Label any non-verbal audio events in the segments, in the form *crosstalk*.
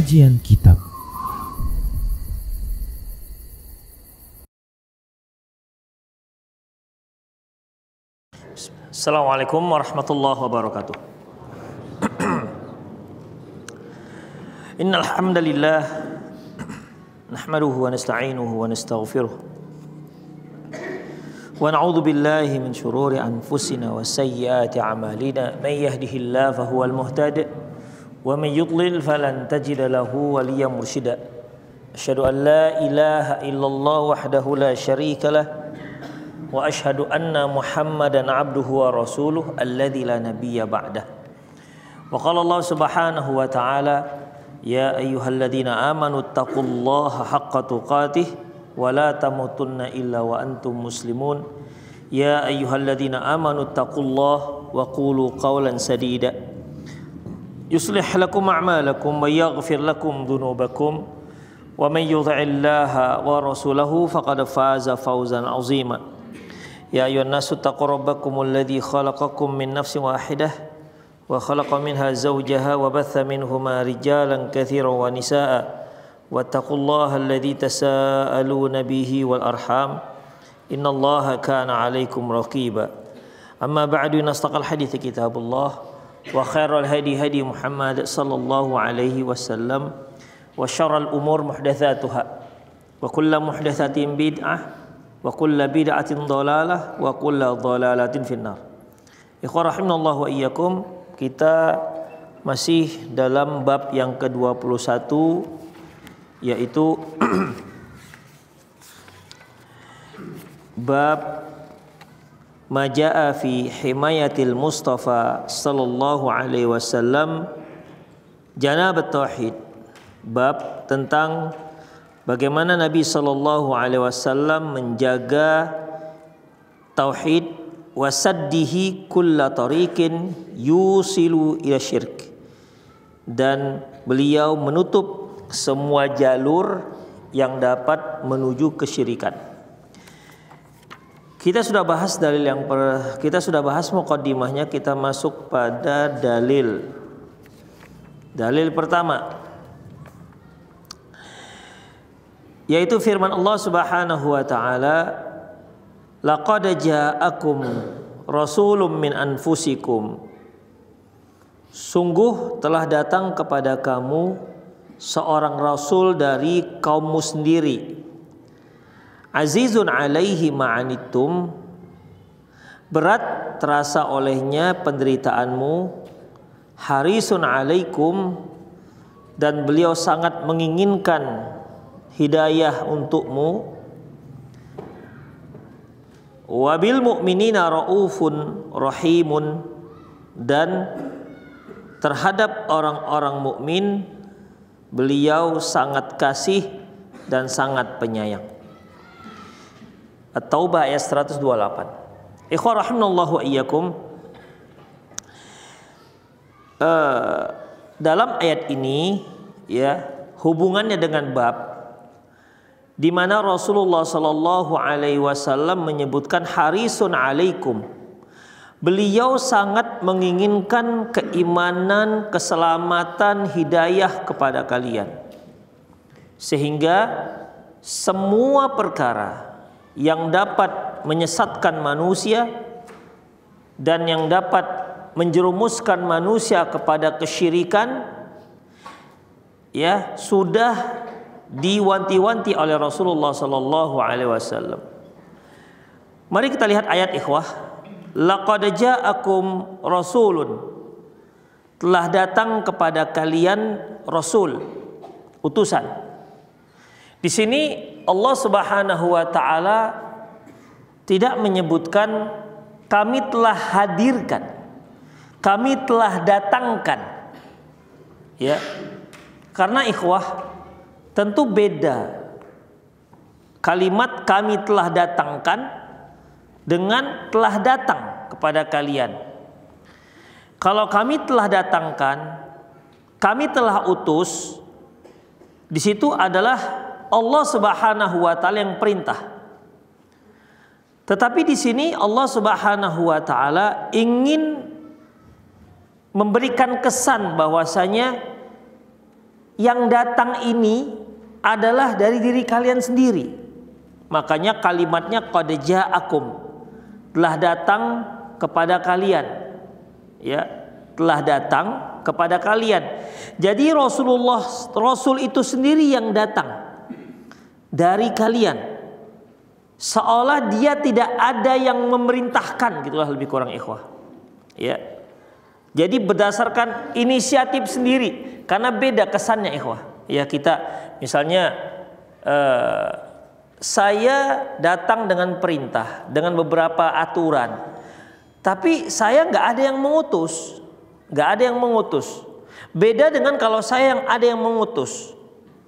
Kajian Kitab Assalamualaikum warahmatullahi wabarakatuh Innal hamdalillah nahmaduhu wa nasta'inuhu wa nastaghfiruh min shururi anfusina wa sayyiati a'malina may yahdihillahu fahuwal ومن يضلل فلن تجد له وليا مرشدا أشهد أن لا إله إلا الله وحده لا شريك له وأشهد أن محمدا عبده ورسوله الذي لا نبي بعده وقال الله سبحانه وتعالى يا أيها الذين آمنوا اتقوا الله حق تقاته ولا تموتن إلا وأنتم مسلمون يا أيها الذين آمنوا اتقوا الله وقولوا قولا سديدا يصلح لكم أعمالكم ويغفر لكم ذنوبكم ومن يطع الله ورسوله فقد فاز فوزا عظيما يا أيها الناس اتقوا ربكم الذي خلقكم من نفس واحدة وخلق منها زوجها وبث منهما رجالا كثيرا ونساء واتقوا الله الذي تساءلون به والأرحام إن الله كان عليكم رقيبا أما بعد نستقل الحديث كتاب الله وخير الهدي هدي محمد صلى الله عليه وسلم وشر الأمور محدثاتها وكل محدثة بدعة وكل بدعة ضلالة وكل ضلالة في النار Ikhwan rahimallahu wa iyyakum kita masih dalam bab yang ke-21 yaitu bab majaa jaa fi himayatil Mustafa sallallahu alaihi wasallam janabat tauhid bab tentang bagaimana Nabi sallallahu alaihi wasallam menjaga tauhid wasaddihi kulla tariqin yusilu ila syirk dan beliau menutup semua jalur yang dapat menuju kesyirikan. Kita sudah bahas dalil yang per, kita sudah bahas mukadimahnya kita masuk pada dalil. Dalil pertama yaitu firman Allah Subhanahu wa taala laqad ja'akum rasulun min anfusikum sungguh telah datang kepada kamu seorang rasul dari kaummu sendiri Azizun alaihi ma'anittum Berat terasa olehnya penderitaanmu Harisun alaikum Dan beliau sangat menginginkan hidayah untukmu Wabil mu'minina ra'ufun rahimun Dan terhadap orang-orang mukmin Beliau sangat kasih dan sangat penyayang At-Taubah ayat 128. Ikhwan rahimallahu iyyakum. Uh, dalam ayat ini ya hubungannya dengan bab di mana Rasulullah Shallallahu Alaihi Wasallam menyebutkan harisun alaikum Beliau sangat menginginkan keimanan, keselamatan, hidayah kepada kalian. Sehingga semua perkara yang dapat menyesatkan manusia dan yang dapat menjerumuskan manusia kepada kesyirikan ya sudah diwanti-wanti oleh Rasulullah sallallahu alaihi wasallam. Mari kita lihat ayat ikhwah. Laqad ja'akum rasulun telah datang kepada kalian rasul utusan. Di sini Allah Subhanahu wa taala tidak menyebutkan kami telah hadirkan kami telah datangkan ya karena ikhwah tentu beda kalimat kami telah datangkan dengan telah datang kepada kalian kalau kami telah datangkan kami telah utus di situ adalah Allah Subhanahu wa taala yang perintah. Tetapi di sini Allah Subhanahu wa taala ingin memberikan kesan bahwasanya yang datang ini adalah dari diri kalian sendiri. Makanya kalimatnya qad ja'akum telah datang kepada kalian. Ya, telah datang kepada kalian. Jadi Rasulullah Rasul itu sendiri yang datang dari kalian seolah dia tidak ada yang memerintahkan gitulah lebih kurang ikhwah ya jadi berdasarkan inisiatif sendiri karena beda kesannya ikhwah ya kita misalnya eh, saya datang dengan perintah dengan beberapa aturan tapi saya nggak ada yang mengutus nggak ada yang mengutus beda dengan kalau saya yang ada yang mengutus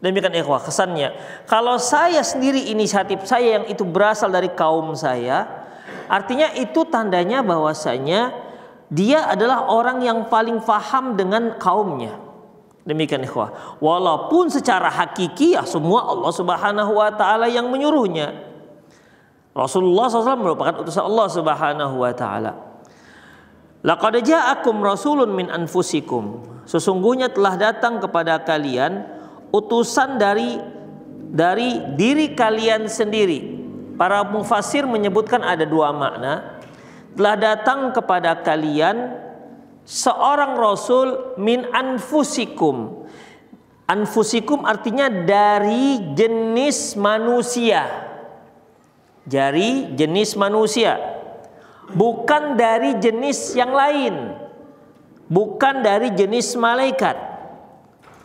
Demikian ikhwah kesannya. Kalau saya sendiri inisiatif saya yang itu berasal dari kaum saya, artinya itu tandanya bahwasanya dia adalah orang yang paling faham dengan kaumnya. Demikian ikhwah. Walaupun secara hakiki ya semua Allah Subhanahu wa taala yang menyuruhnya. Rasulullah SAW merupakan utusan Allah Subhanahu wa taala. Laqad ja'akum rasulun min anfusikum. Sesungguhnya telah datang kepada kalian utusan dari dari diri kalian sendiri. Para mufasir menyebutkan ada dua makna. Telah datang kepada kalian seorang rasul min anfusikum. Anfusikum artinya dari jenis manusia. Dari jenis manusia. Bukan dari jenis yang lain. Bukan dari jenis malaikat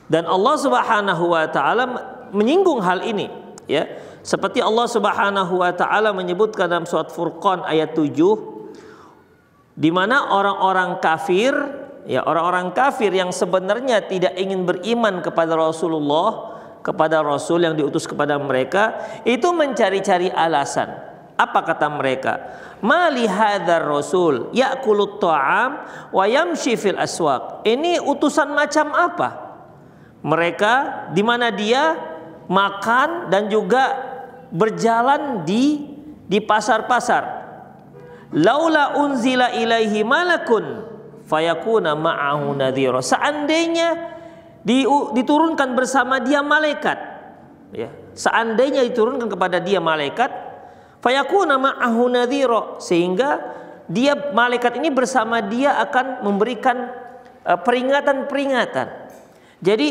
dan Allah Subhanahu wa taala menyinggung hal ini, ya. Seperti Allah Subhanahu wa taala menyebutkan dalam surat Furqan ayat 7 di mana orang-orang kafir, ya orang-orang kafir yang sebenarnya tidak ingin beriman kepada Rasulullah, kepada Rasul yang diutus kepada mereka, itu mencari-cari alasan. Apa kata mereka? Mali hadzal rasul ya'kulut ta'am wa yamshi fil aswaq. Ini utusan macam apa? mereka di mana dia makan dan juga berjalan di di pasar-pasar. Laula unzila ilaihi malakun fayakuna ma'ahu nadhira. Seandainya diturunkan bersama dia malaikat ya. Seandainya diturunkan kepada dia malaikat fayakuna ma'ahu nadhira sehingga dia malaikat ini bersama dia akan memberikan eh, peringatan-peringatan. Uh, peringatan -peringatan jadi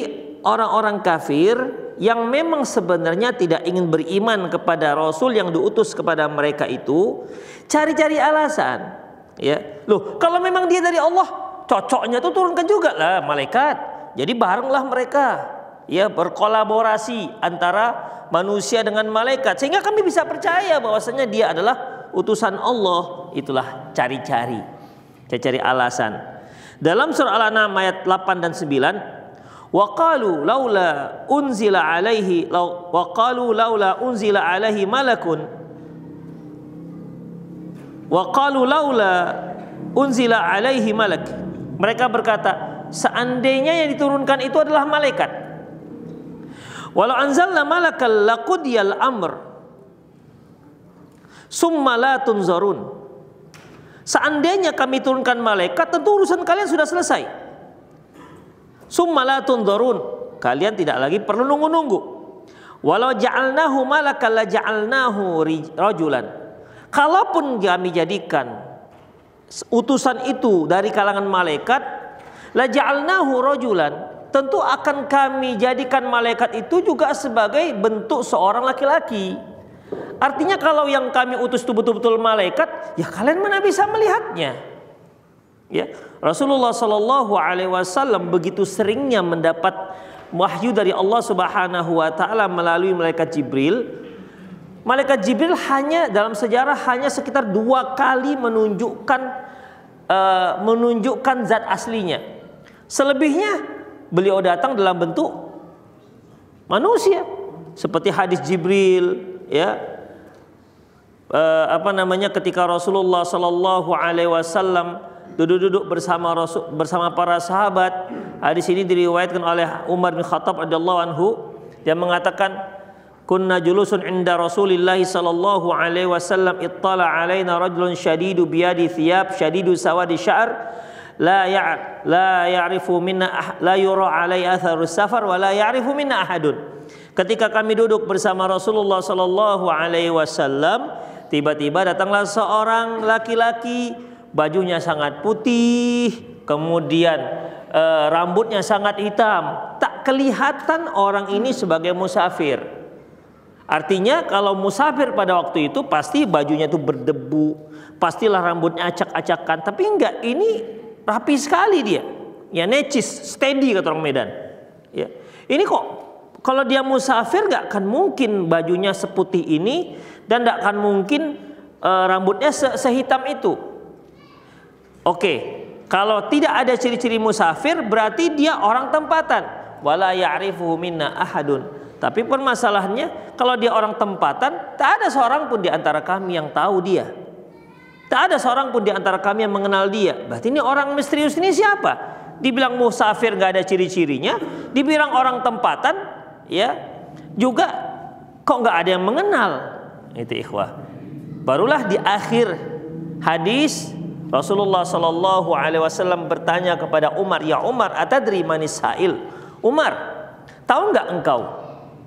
orang-orang kafir yang memang sebenarnya tidak ingin beriman kepada Rasul yang diutus kepada mereka itu cari-cari alasan ya loh kalau memang dia dari Allah cocoknya tuh turunkan juga lah malaikat jadi barenglah mereka ya berkolaborasi antara manusia dengan malaikat sehingga kami bisa percaya bahwasanya dia adalah utusan Allah itulah cari-cari cari-cari alasan dalam surah Al-An'am ayat 8 dan 9 وقالوا لولا أنزل عليه لو وقالوا لولا أنزل عليه ملك وقالوا لولا أنزل عليه ملك mereka berkata seandainya yang diturunkan itu adalah malaikat walau anzalna malakal laqudiyal amr summa la tunzarun seandainya kami turunkan malaikat tentu urusan kalian sudah selesai summalatun dorun Kalian tidak lagi perlu nunggu-nunggu. Walau ja'alnahu malakal la ja'alnahu rajulan. Kalaupun kami jadikan utusan itu dari kalangan malaikat, la ja'alnahu rajulan, tentu akan kami jadikan malaikat itu juga sebagai bentuk seorang laki-laki. Artinya kalau yang kami utus itu betul-betul malaikat, ya kalian mana bisa melihatnya? Ya, Rasulullah Shallallahu Alaihi Wasallam begitu seringnya mendapat wahyu dari Allah Subhanahu Wa Taala melalui malaikat Jibril. Malaikat Jibril hanya dalam sejarah hanya sekitar dua kali menunjukkan uh, menunjukkan zat aslinya. Selebihnya beliau datang dalam bentuk manusia seperti hadis Jibril ya eh, apa namanya ketika Rasulullah Shallallahu Alaihi Wasallam duduk-duduk bersama Rasul bersama para sahabat. Hadis ini diriwayatkan oleh Umar bin Khattab radhiyallahu anhu yang mengatakan kunna julusun inda Rasulillah sallallahu alaihi wasallam ittala alaina rajulun syadidu biyadi thiyab syadidu sawadi sya'r la ya la ya'rifu minna ah, la yura alai atharu safar wa la ya'rifu minna ahadun. Ketika kami duduk bersama Rasulullah sallallahu alaihi wasallam tiba-tiba datanglah seorang laki-laki bajunya sangat putih, kemudian e, rambutnya sangat hitam, tak kelihatan orang ini sebagai musafir. Artinya kalau musafir pada waktu itu pasti bajunya itu berdebu, pastilah rambutnya acak-acakan, tapi enggak ini rapi sekali dia. Ya necis, steady kata orang Medan. Ya. Ini kok kalau dia musafir enggak akan mungkin bajunya seputih ini dan nggak akan mungkin e, rambutnya se sehitam itu. Oke, kalau tidak ada ciri-ciri musafir berarti dia orang tempatan. Wala ya'rifuhu minna ahadun. Tapi permasalahannya kalau dia orang tempatan, tak ada seorang pun di antara kami yang tahu dia. Tak ada seorang pun di antara kami yang mengenal dia. Berarti ini orang misterius ini siapa? Dibilang musafir nggak ada ciri-cirinya, dibilang orang tempatan, ya juga kok nggak ada yang mengenal. Itu ikhwah. Barulah di akhir hadis Rasulullah Shallallahu Alaihi Wasallam bertanya kepada Umar, ya Umar, atadri manis sa'il. Umar, tahu nggak engkau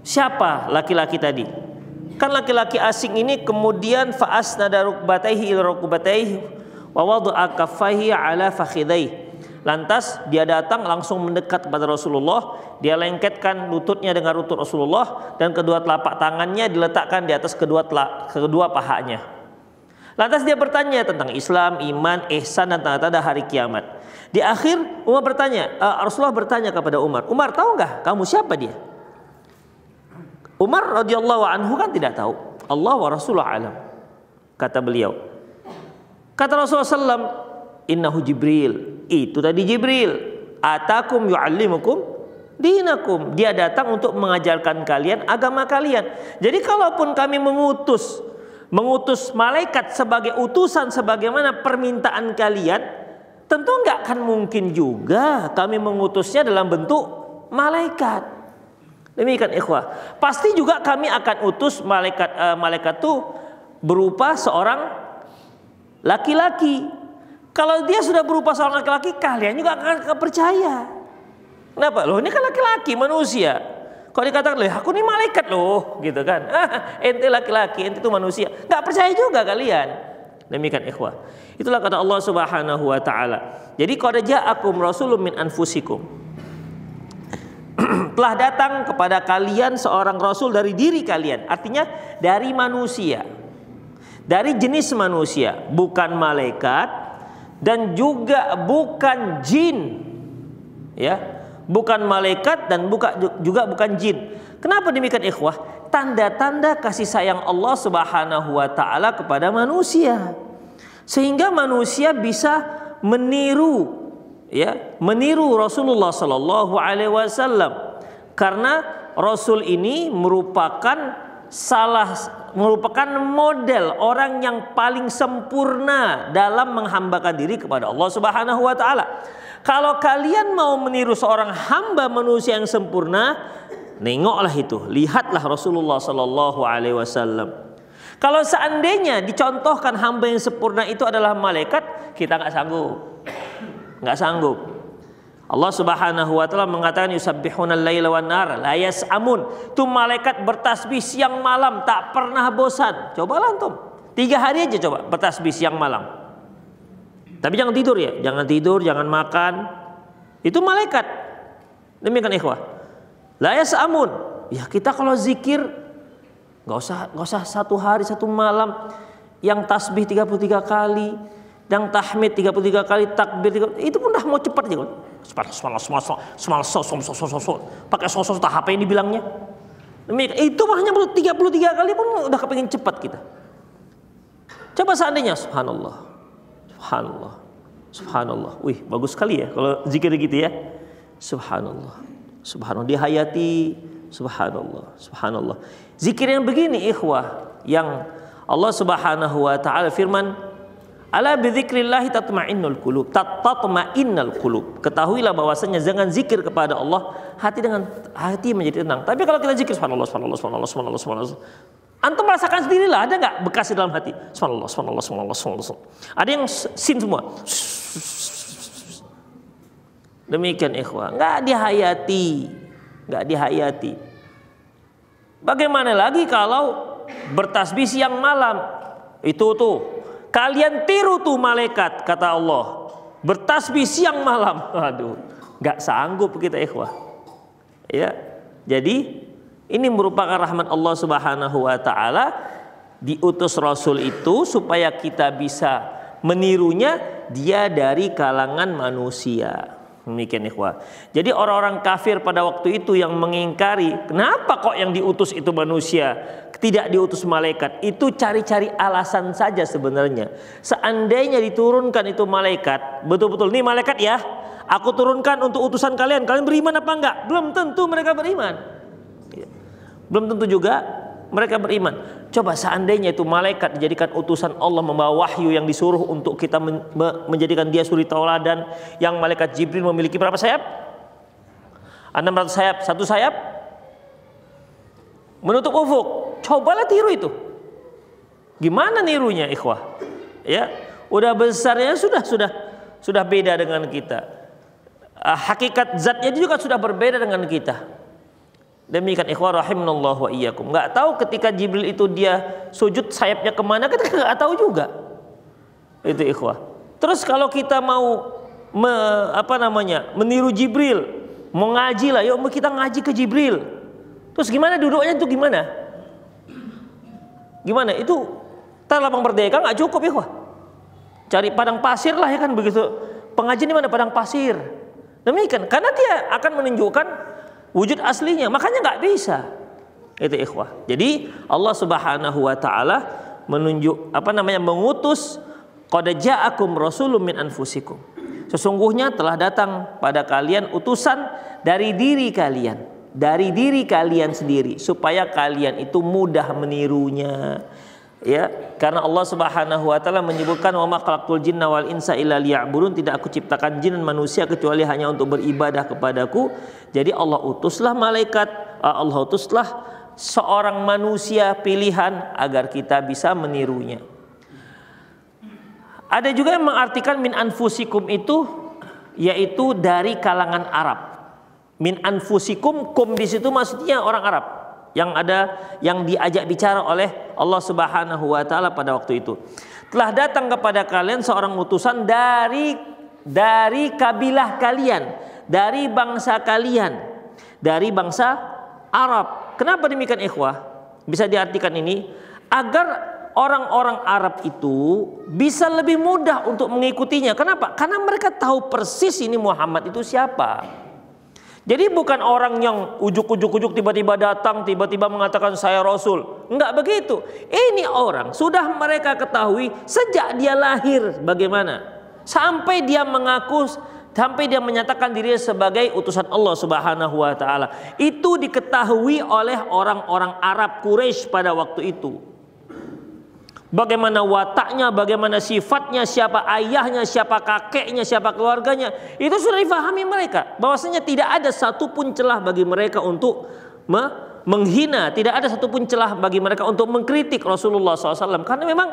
siapa laki-laki tadi? Kan laki-laki asing ini kemudian faas nadaruk nadarukbataihi batehi wawadu akafahi ala fakhidai. Lantas dia datang langsung mendekat kepada Rasulullah, dia lengketkan lututnya dengan lutut Rasulullah dan kedua telapak tangannya diletakkan di atas kedua telak, kedua pahanya. Lantas dia bertanya tentang Islam, iman, ihsan dan tanda-tanda hari kiamat. Di akhir Umar bertanya, uh, Rasulullah bertanya kepada Umar, Umar tahu nggak kamu siapa dia? Umar radhiyallahu anhu kan tidak tahu. Allah wa Rasulullah alam. Kata beliau. Kata Rasulullah sallam, innahu Jibril. Itu tadi Jibril. Atakum yu'allimukum dinakum. Dia datang untuk mengajarkan kalian agama kalian. Jadi kalaupun kami mengutus mengutus malaikat sebagai utusan sebagaimana permintaan kalian, tentu nggak akan mungkin juga kami mengutusnya dalam bentuk malaikat. Demikian ikhwah. Pasti juga kami akan utus malaikat uh, malaikat itu berupa seorang laki-laki. Kalau dia sudah berupa seorang laki-laki, kalian juga akan percaya. Kenapa? Loh ini kan laki-laki manusia. Kok dikatakan, loh aku ini malaikat loh, gitu kan. *laughs* ente laki-laki, ente itu manusia. Gak percaya juga kalian. Demikian ikhwah. Itulah kata Allah Subhanahu wa taala. Jadi kau ja'akum rasulun min anfusikum. *clears throat* Telah datang kepada kalian seorang rasul dari diri kalian, artinya dari manusia. Dari jenis manusia, bukan malaikat dan juga bukan jin. Ya bukan malaikat dan buka, juga bukan jin. Kenapa demikian ikhwah? Tanda-tanda kasih sayang Allah Subhanahu wa taala kepada manusia. Sehingga manusia bisa meniru ya, meniru Rasulullah sallallahu alaihi wasallam. Karena Rasul ini merupakan salah merupakan model orang yang paling sempurna dalam menghambakan diri kepada Allah Subhanahu wa taala kalau kalian mau meniru seorang hamba manusia yang sempurna, nengoklah itu, lihatlah Rasulullah Shallallahu Alaihi Wasallam. Kalau seandainya dicontohkan hamba yang sempurna itu adalah malaikat, kita nggak sanggup, nggak sanggup. Allah Subhanahu wa taala mengatakan yusabbihuna al-laila wan nar la yas'amun. Itu malaikat bertasbih siang malam tak pernah bosan. Cobalah antum. Tiga hari aja coba bertasbih siang malam. Tapi jangan tidur ya, jangan tidur, jangan makan. Itu malaikat. Demikian ikhwah. La yasamun. Ya kita kalau zikir nggak usah nggak usah satu hari satu malam yang tasbih 33 kali, yang tahmid 33 kali, takbir 33, itu pun dah mau cepat aja kan. Cepat semal semal semal so so so so so. Pakai sosok so tahap ini bilangnya. Demikian. Itu mah hanya 33 kali pun udah kepengen cepat kita. Coba seandainya subhanallah Subhanallah. Subhanallah. Wih, bagus sekali ya kalau zikir gitu ya. Subhanallah. Subhanallah dihayati subhanallah. Subhanallah. Zikir yang begini ikhwah yang Allah Subhanahu wa taala firman Ala bidzikrillah tatma'innul qulub. Tatma'innal qulub. Ketahuilah bahwasanya dengan zikir kepada Allah hati dengan hati menjadi tenang. Tapi kalau kita zikir subhanallah subhanallah subhanallah subhanallah subhanallah Antum merasakan sendirilah, ada nggak bekas di dalam hati? Subhanallah, subhanallah, subhanallah, subhanallah. subhanallah. Ada yang sin semua. Demikian ikhwah, nggak dihayati, nggak dihayati. Bagaimana lagi kalau bertasbih siang malam? Itu tuh Kalian tiru tuh malaikat kata Allah. Bertasbih siang malam. *laughs* Aduh, nggak sanggup kita ikhwah. Ya. Jadi ini merupakan rahmat Allah Subhanahu wa taala diutus rasul itu supaya kita bisa menirunya dia dari kalangan manusia. Demikian ikhwah. Jadi orang-orang kafir pada waktu itu yang mengingkari, kenapa kok yang diutus itu manusia, tidak diutus malaikat? Itu cari-cari alasan saja sebenarnya. Seandainya diturunkan itu malaikat, betul-betul ini malaikat ya, aku turunkan untuk utusan kalian, kalian beriman apa enggak? Belum tentu mereka beriman. Belum tentu juga mereka beriman. Coba seandainya itu malaikat dijadikan utusan Allah membawa wahyu yang disuruh untuk kita menjadikan dia suri tauladan yang malaikat Jibril memiliki berapa sayap? 600 sayap, satu sayap menutup ufuk. Cobalah tiru itu. Gimana nirunya ikhwah? Ya, udah besarnya sudah sudah sudah beda dengan kita. Ah, hakikat zatnya juga sudah berbeda dengan kita Demikian ikhwah rahimnallah wa iyyakum. Enggak tahu ketika Jibril itu dia sujud sayapnya kemana kan kita enggak tahu juga. Itu ikhwah. Terus kalau kita mau me, apa namanya? meniru Jibril, mengaji lah, yuk kita ngaji ke Jibril. Terus gimana duduknya itu gimana? Gimana? Itu tanah lapang merdeka enggak cukup ikhwah. Cari padang pasir lah ya kan begitu. Pengajian di mana padang pasir. Demikian karena dia akan menunjukkan wujud aslinya. Makanya nggak bisa. Itu ikhwah. Jadi Allah Subhanahu wa taala menunjuk apa namanya mengutus qad ja'akum rasulun min anfusikum. Sesungguhnya telah datang pada kalian utusan dari diri kalian, dari diri kalian sendiri supaya kalian itu mudah menirunya ya karena Allah Subhanahu wa taala menyebutkan wa makalakul jinna wal insa illa liya'budun tidak aku ciptakan jin dan manusia kecuali hanya untuk beribadah kepadaku jadi Allah utuslah malaikat ah, Allah utuslah seorang manusia pilihan agar kita bisa menirunya ada juga yang mengartikan min anfusikum itu yaitu dari kalangan Arab min anfusikum kum di situ maksudnya orang Arab yang ada yang diajak bicara oleh Allah Subhanahu wa taala pada waktu itu. Telah datang kepada kalian seorang utusan dari dari kabilah kalian, dari bangsa kalian, dari bangsa Arab. Kenapa demikian ikhwah? Bisa diartikan ini agar orang-orang Arab itu bisa lebih mudah untuk mengikutinya. Kenapa? Karena mereka tahu persis ini Muhammad itu siapa. Jadi bukan orang yang ujuk-ujuk-ujuk tiba-tiba datang, tiba-tiba mengatakan saya Rasul. Enggak begitu. Ini orang sudah mereka ketahui sejak dia lahir bagaimana. Sampai dia mengaku sampai dia menyatakan dirinya sebagai utusan Allah Subhanahu wa taala. Itu diketahui oleh orang-orang Arab Quraisy pada waktu itu bagaimana wataknya, bagaimana sifatnya, siapa ayahnya, siapa kakeknya, siapa keluarganya. Itu sudah difahami mereka. Bahwasanya tidak ada satupun celah bagi mereka untuk me menghina, tidak ada satupun celah bagi mereka untuk mengkritik Rasulullah SAW. Karena memang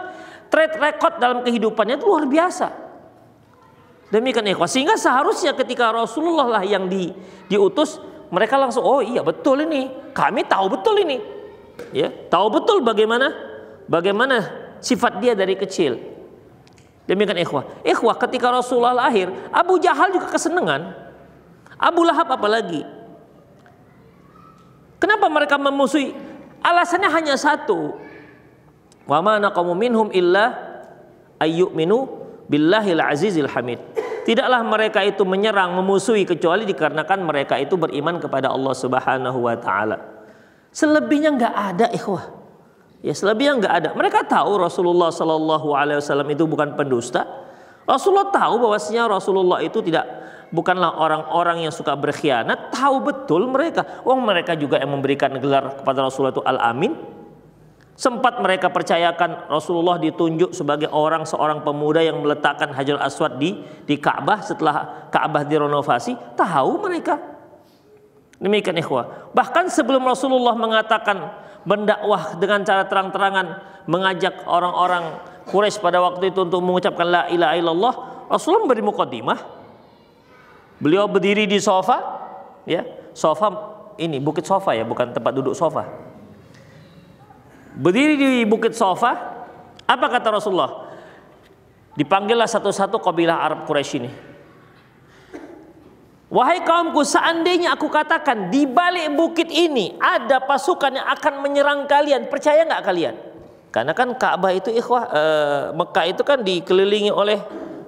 track record dalam kehidupannya itu luar biasa. Demikian ikhwah. Sehingga seharusnya ketika Rasulullah lah yang di, diutus, mereka langsung, oh iya betul ini, kami tahu betul ini. Ya, tahu betul bagaimana bagaimana sifat dia dari kecil. Demikian ikhwah. Ikhwah ketika Rasulullah lahir, Abu Jahal juga kesenangan. Abu Lahab apalagi. Kenapa mereka memusuhi? Alasannya hanya satu. Wa mana kamu minhum illa ayyuminu billahil azizil hamid. Tidaklah mereka itu menyerang, memusuhi kecuali dikarenakan mereka itu beriman kepada Allah Subhanahu wa taala. Selebihnya enggak ada ikhwah. Ya selebihnya nggak ada. Mereka tahu Rasulullah Shallallahu Alaihi Wasallam itu bukan pendusta. Rasulullah tahu bahwasanya Rasulullah itu tidak bukanlah orang-orang yang suka berkhianat. Tahu betul mereka. Wong mereka juga yang memberikan gelar kepada Rasulullah itu Al-Amin. Sempat mereka percayakan Rasulullah ditunjuk sebagai orang seorang pemuda yang meletakkan Hajar Aswad di di Ka'bah setelah Ka'bah direnovasi. Tahu mereka. Demikian ikhwah. Bahkan sebelum Rasulullah mengatakan berdakwah dengan cara terang-terangan mengajak orang-orang Quraisy pada waktu itu untuk mengucapkan la ilaha illallah Rasulullah memberi mukadimah beliau berdiri di sofa ya sofa ini bukit sofa ya bukan tempat duduk sofa berdiri di bukit sofa apa kata Rasulullah dipanggillah satu-satu kabilah Arab Quraisy ini Wahai kaumku, seandainya aku katakan di balik bukit ini ada pasukan yang akan menyerang kalian, percaya nggak kalian? Karena kan Ka'bah itu ikhwah e, Mekah itu kan dikelilingi oleh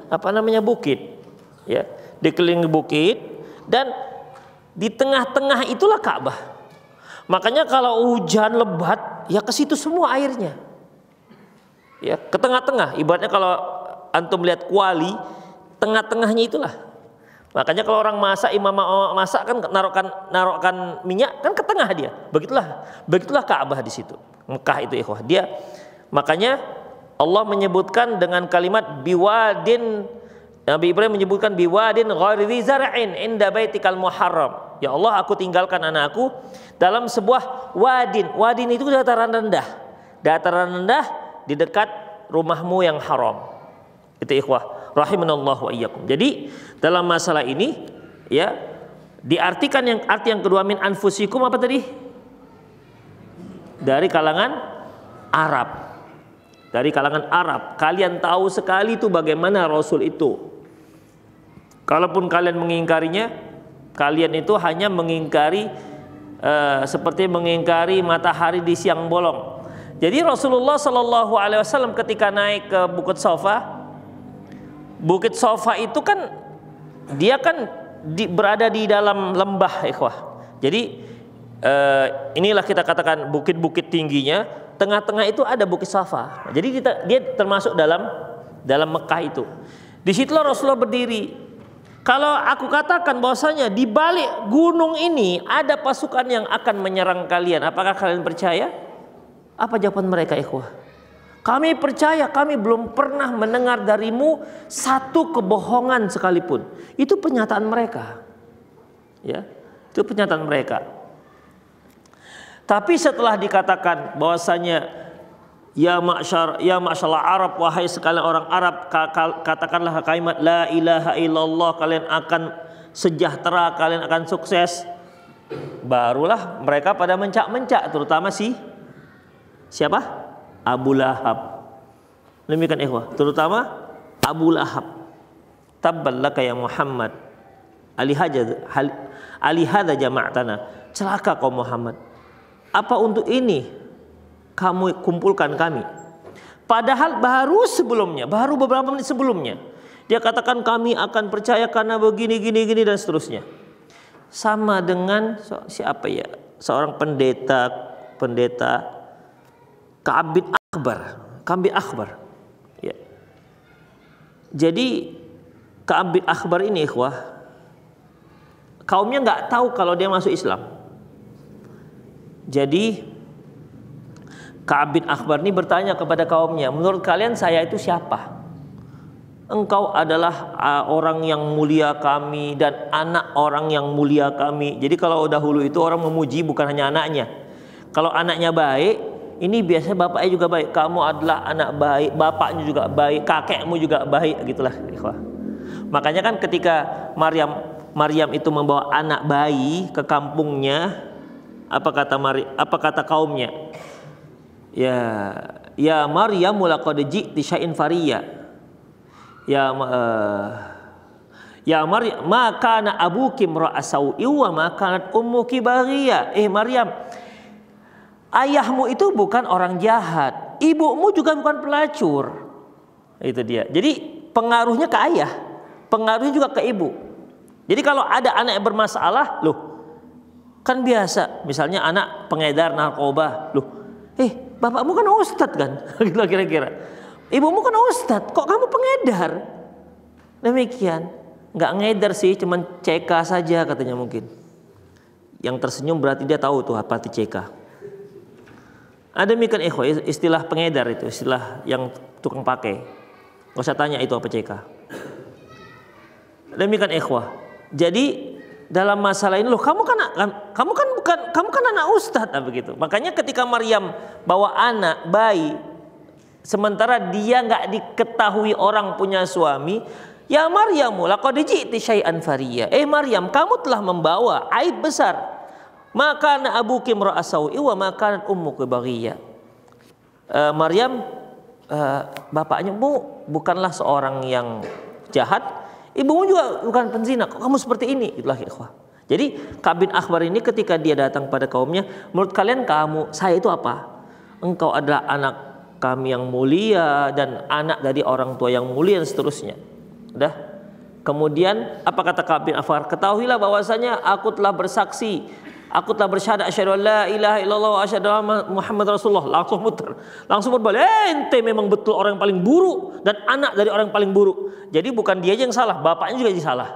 apa namanya bukit. Ya, dikelilingi bukit dan di tengah-tengah itulah Ka'bah. Makanya kalau hujan lebat, ya ke situ semua airnya. Ya, ke tengah-tengah. Ibaratnya kalau antum lihat kuali, tengah-tengahnya itulah Makanya kalau orang masak, imam masak kan narokan narokan minyak kan ke tengah dia. Begitulah begitulah Ka'bah di situ. Mekah itu ikhwah. Dia makanya Allah menyebutkan dengan kalimat biwadin Nabi Ibrahim menyebutkan biwadin ghairi zar'in inda baitikal muharram. Ya Allah, aku tinggalkan anakku dalam sebuah wadin. Wadin itu dataran rendah. Dataran rendah di dekat rumahmu yang haram. Itu ikhwah rahimanallahu wa iyyakum. Jadi dalam masalah ini ya diartikan yang arti yang kedua min anfusikum apa tadi? Dari kalangan Arab. Dari kalangan Arab. Kalian tahu sekali itu bagaimana Rasul itu. Kalaupun kalian mengingkarinya, kalian itu hanya mengingkari eh, seperti mengingkari matahari di siang bolong. Jadi Rasulullah Shallallahu Alaihi Wasallam ketika naik ke Bukit Sofa, Bukit Sofa itu kan dia kan di, berada di dalam lembah ikhwah. Jadi eh, inilah kita katakan bukit-bukit tingginya, tengah-tengah itu ada Bukit Sofa. Jadi kita, dia termasuk dalam dalam Mekah itu. Di situlah Rasulullah berdiri. Kalau aku katakan bahwasanya di balik gunung ini ada pasukan yang akan menyerang kalian, apakah kalian percaya? Apa jawaban mereka ikhwah? Kami percaya kami belum pernah mendengar darimu satu kebohongan sekalipun. Itu pernyataan mereka. Ya, itu pernyataan mereka. Tapi setelah dikatakan bahwasanya Ya masyar ya masyallah Arab wahai sekalian orang Arab katakanlah kalimat la ilaha illallah kalian akan sejahtera kalian akan sukses barulah mereka pada mencak-mencak terutama si siapa Abu Lahab. Demikian ikhwah, terutama Abu Lahab. Tabbalaka ya Muhammad. Alihaja alihada jama'tana. Celaka kau Muhammad. Apa untuk ini kamu kumpulkan kami? Padahal baru sebelumnya, baru beberapa menit sebelumnya dia katakan kami akan percaya karena begini gini gini dan seterusnya. Sama dengan siapa ya? Seorang pendeta pendeta Ka'ab bin Akbar. Ka'ab bin Akbar. Ya. Jadi Ka'ab bin Akbar ini ikhwah kaumnya nggak tahu kalau dia masuk Islam. Jadi Ka'ab bin Akbar ini bertanya kepada kaumnya, menurut kalian saya itu siapa? Engkau adalah orang yang mulia kami dan anak orang yang mulia kami. Jadi kalau dahulu itu orang memuji bukan hanya anaknya. Kalau anaknya baik, ini biasanya bapaknya juga baik kamu adalah anak baik bapaknya juga baik kakekmu juga baik gitulah ikhwah makanya kan ketika Maryam Maryam itu membawa anak bayi ke kampungnya apa kata Mari apa kata kaumnya ya ya Maryam mulaqad tishain faria, ya uh, Ya Maryam, maka anak Abu Kimro asau iwa maka anak ummuki Kibaria. Eh Maryam, Ayahmu itu bukan orang jahat, ibumu juga bukan pelacur. Itu dia. Jadi pengaruhnya ke ayah, pengaruhnya juga ke ibu. Jadi kalau ada anak yang bermasalah, loh, kan biasa. Misalnya anak pengedar narkoba, loh, eh bapakmu kan ustadz kan, *laughs* gitu kira-kira. Ibumu kan ustadz, kok kamu pengedar? Demikian, nggak ngedar sih, cuman CK saja katanya mungkin. Yang tersenyum berarti dia tahu tuh apa itu CK. Ada mikan ikhwa, istilah pengedar itu, istilah yang tukang pakai. Gak saya tanya itu apa CK. Demikian ikhwah. Jadi dalam masalah ini loh kamu kan, kan kamu kan bukan kamu kan anak ustadz nah, begitu makanya ketika Maryam bawa anak bayi sementara dia nggak diketahui orang punya suami ya Maryam laqad ji'ti syai'an faria. eh Maryam kamu telah membawa aib besar maka Abu Kimra Asawi wa makan ummu Kibariya. Uh, eh, Maryam uh, bapaknya bu bukanlah seorang yang jahat. Ibumu juga bukan penzina. Kok kamu seperti ini? Itulah ikhwah. Jadi Kabin Akbar ini ketika dia datang pada kaumnya, menurut kalian kamu, saya itu apa? Engkau adalah anak kami yang mulia dan anak dari orang tua yang mulia dan seterusnya. Udah? Kemudian apa kata Kabin Afar? Ketahuilah bahwasanya aku telah bersaksi Aku telah bersyahadat asyhadu la ilaha illallah wa asyhadu Muhammad Rasulullah. Langsung muter. Langsung berbalik. Eh, ente memang betul orang yang paling buruk dan anak dari orang yang paling buruk. Jadi bukan dia aja yang salah, bapaknya juga yang salah.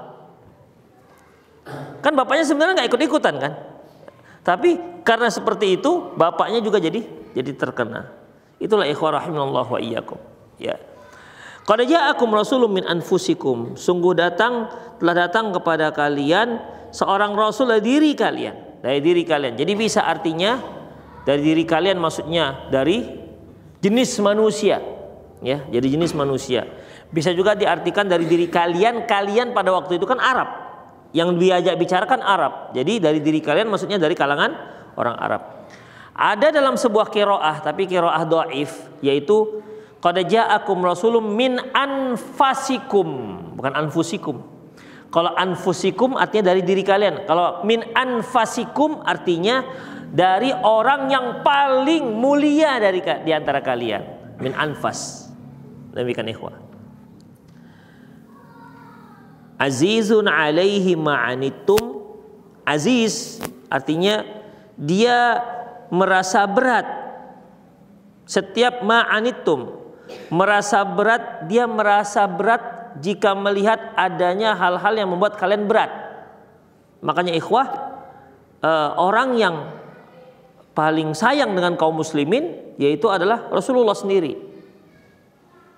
Kan bapaknya sebenarnya nggak ikut-ikutan kan? Tapi karena seperti itu, bapaknya juga jadi jadi terkena. Itulah ikhwah rahimallahu wa iyyakum. Ya. Qad ja'akum rasulun min anfusikum. Sungguh datang telah datang kepada kalian seorang rasul dari diri kalian dari diri kalian. Jadi bisa artinya dari diri kalian maksudnya dari jenis manusia ya, jadi jenis manusia. Bisa juga diartikan dari diri kalian, kalian pada waktu itu kan Arab. Yang diajak bicarakan Arab. Jadi dari diri kalian maksudnya dari kalangan orang Arab. Ada dalam sebuah kiroah, tapi kiroah do'if, yaitu Qad ja'akum rasulun min anfasikum, bukan anfusikum. Kalau anfusikum artinya dari diri kalian. Kalau min anfasikum artinya dari orang yang paling mulia dari di antara kalian. Min anfas. Demikian ikhwah. Azizun alaihi ma'anitum. Aziz artinya dia merasa berat setiap ma'anitum merasa berat dia merasa berat jika melihat adanya hal-hal yang membuat kalian berat. Makanya ikhwah, eh, orang yang paling sayang dengan kaum muslimin yaitu adalah Rasulullah sendiri.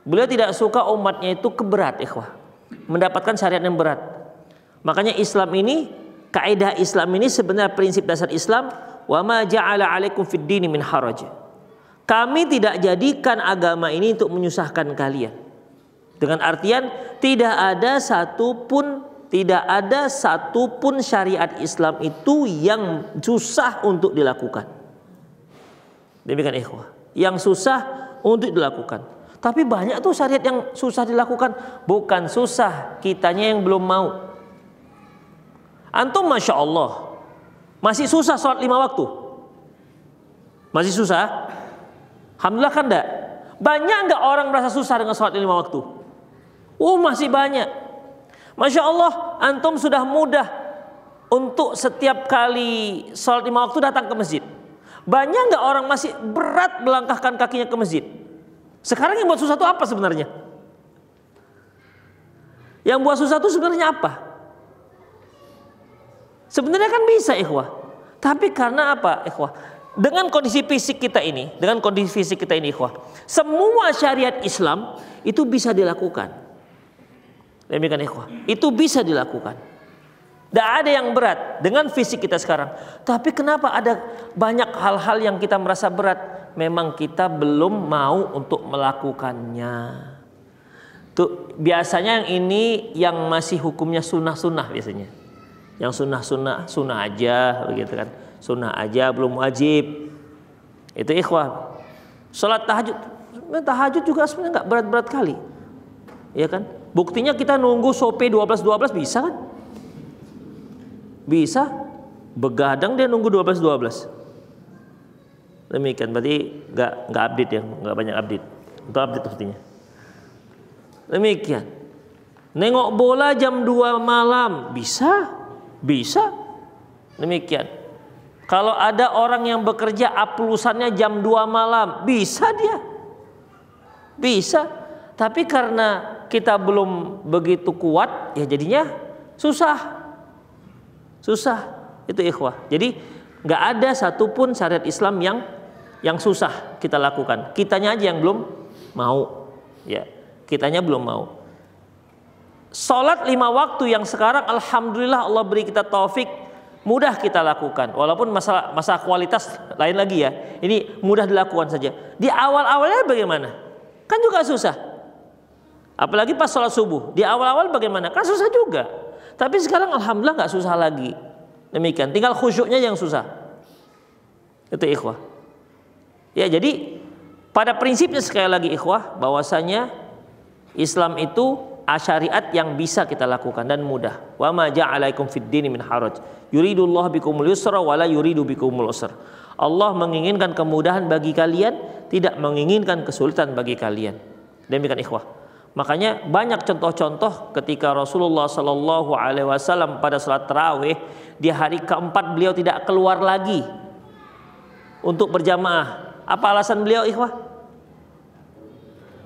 Beliau tidak suka umatnya itu keberat ikhwah, mendapatkan syariat yang berat. Makanya Islam ini, kaidah Islam ini sebenarnya prinsip dasar Islam wa ma ja'ala 'alaikum fid min haraj. Kami tidak jadikan agama ini untuk menyusahkan kalian. Dengan artian tidak ada satupun tidak ada satupun syariat Islam itu yang susah untuk dilakukan. Demikian ikhwah. Yang susah untuk dilakukan. Tapi banyak tuh syariat yang susah dilakukan. Bukan susah, kitanya yang belum mau. Antum Masya Allah. Masih susah sholat lima waktu. Masih susah? Alhamdulillah kan enggak? Banyak enggak orang merasa susah dengan sholat lima waktu? Oh masih banyak. Masya Allah antum sudah mudah untuk setiap kali sholat lima waktu datang ke masjid. Banyak nggak orang masih berat melangkahkan kakinya ke masjid? Sekarang yang buat susah itu apa sebenarnya? Yang buat susah itu sebenarnya apa? Sebenarnya kan bisa ikhwah. Tapi karena apa ikhwah? Dengan kondisi fisik kita ini, dengan kondisi fisik kita ini ikhwah. Semua syariat Islam itu bisa dilakukan. Demikian ikhwah. Itu bisa dilakukan. Tidak ada yang berat dengan fisik kita sekarang. Tapi kenapa ada banyak hal-hal yang kita merasa berat? Memang kita belum mau untuk melakukannya. Tuh, biasanya yang ini yang masih hukumnya sunnah-sunnah biasanya. Yang sunnah-sunnah, sunnah aja begitu kan. Sunnah aja belum wajib. Itu ikhwah. Salat tahajud, tahajud juga sebenarnya nggak berat-berat kali. Ya kan? Buktinya kita nunggu Sope 12-12 bisa kan? Bisa. Begadang dia nunggu 12-12. Demikian. Berarti nggak nggak update ya, nggak banyak update. Itu update buktinya. Demikian. Nengok bola jam 2 malam bisa, bisa. Demikian. Kalau ada orang yang bekerja apelusannya jam 2 malam, bisa dia. Bisa. Tapi karena kita belum begitu kuat, ya jadinya susah. Susah itu ikhwah. Jadi nggak ada satupun syariat Islam yang yang susah kita lakukan. Kitanya aja yang belum mau. Ya, kitanya belum mau. Salat lima waktu yang sekarang alhamdulillah Allah beri kita taufik mudah kita lakukan walaupun masalah masalah kualitas lain lagi ya ini mudah dilakukan saja di awal awalnya bagaimana kan juga susah Apalagi pas sholat subuh. Di awal-awal bagaimana? Kan susah juga. Tapi sekarang alhamdulillah nggak susah lagi. Demikian. Tinggal khusyuknya yang susah. Itu ikhwah. Ya jadi pada prinsipnya sekali lagi ikhwah bahwasanya Islam itu asyariat yang bisa kita lakukan dan mudah. Wa ma ja'alaikum fid dini min haraj. Yuridullahu bikumul yusra wa la yuridu bikumul usra. Allah menginginkan kemudahan bagi kalian, tidak menginginkan kesulitan bagi kalian. Demikian ikhwah. Makanya banyak contoh-contoh ketika Rasulullah Shallallahu Alaihi Wasallam pada sholat terawih di hari keempat beliau tidak keluar lagi untuk berjamaah. Apa alasan beliau ikhwah?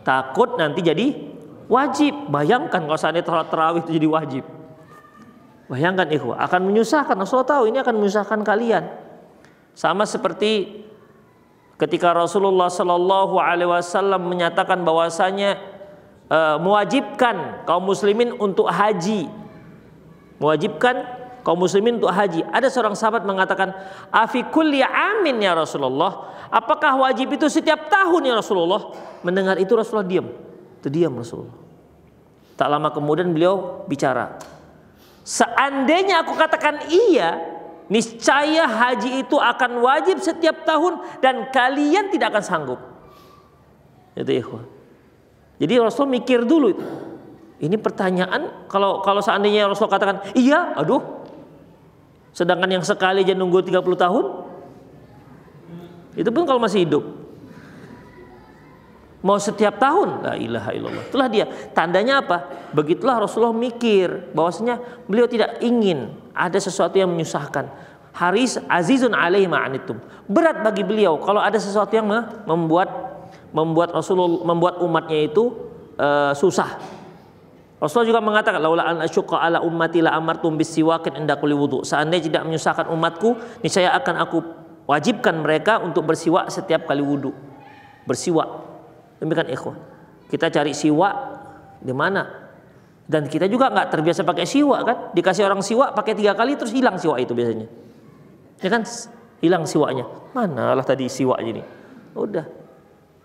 Takut nanti jadi wajib. Bayangkan kalau seandainya sholat terawih itu jadi wajib. Bayangkan ikhwah akan menyusahkan. Rasulullah tahu ini akan menyusahkan kalian. Sama seperti ketika Rasulullah Shallallahu Alaihi Wasallam menyatakan bahwasanya Eh, mewajibkan kaum muslimin untuk haji. Mewajibkan kaum muslimin untuk haji. Ada seorang sahabat mengatakan, "Afi kulli amin ya Rasulullah? Apakah wajib itu setiap tahun ya Rasulullah?" Mendengar itu Rasulullah diam. Itu diam Rasulullah. Tak lama kemudian beliau bicara, "Seandainya aku katakan iya, niscaya haji itu akan wajib setiap tahun dan kalian tidak akan sanggup." Itu ikhwan. Jadi Rasul mikir dulu Ini pertanyaan kalau kalau seandainya Rasul katakan iya, aduh. Sedangkan yang sekali aja nunggu 30 tahun itu pun kalau masih hidup. Mau setiap tahun la ilaha illallah. Itulah dia. Tandanya apa? Begitulah Rasulullah mikir bahwasanya beliau tidak ingin ada sesuatu yang menyusahkan. Haris azizun alaihi ma'anitum. Berat bagi beliau kalau ada sesuatu yang membuat membuat Rasulullah membuat umatnya itu uh, susah. Rasulullah juga mengatakan laula an asyqa ala ummati la amartum bisiwakin inda kulli wudu. Seandainya tidak menyusahkan umatku, niscaya akan aku wajibkan mereka untuk bersiwak setiap kali wudu. Bersiwak. Demikian ikhwan. Kita cari siwak di mana? Dan kita juga nggak terbiasa pakai siwak kan? Dikasih orang siwak pakai tiga kali terus hilang siwak itu biasanya. Ya kan? Hilang siwaknya. Manalah tadi siwak ini. Udah.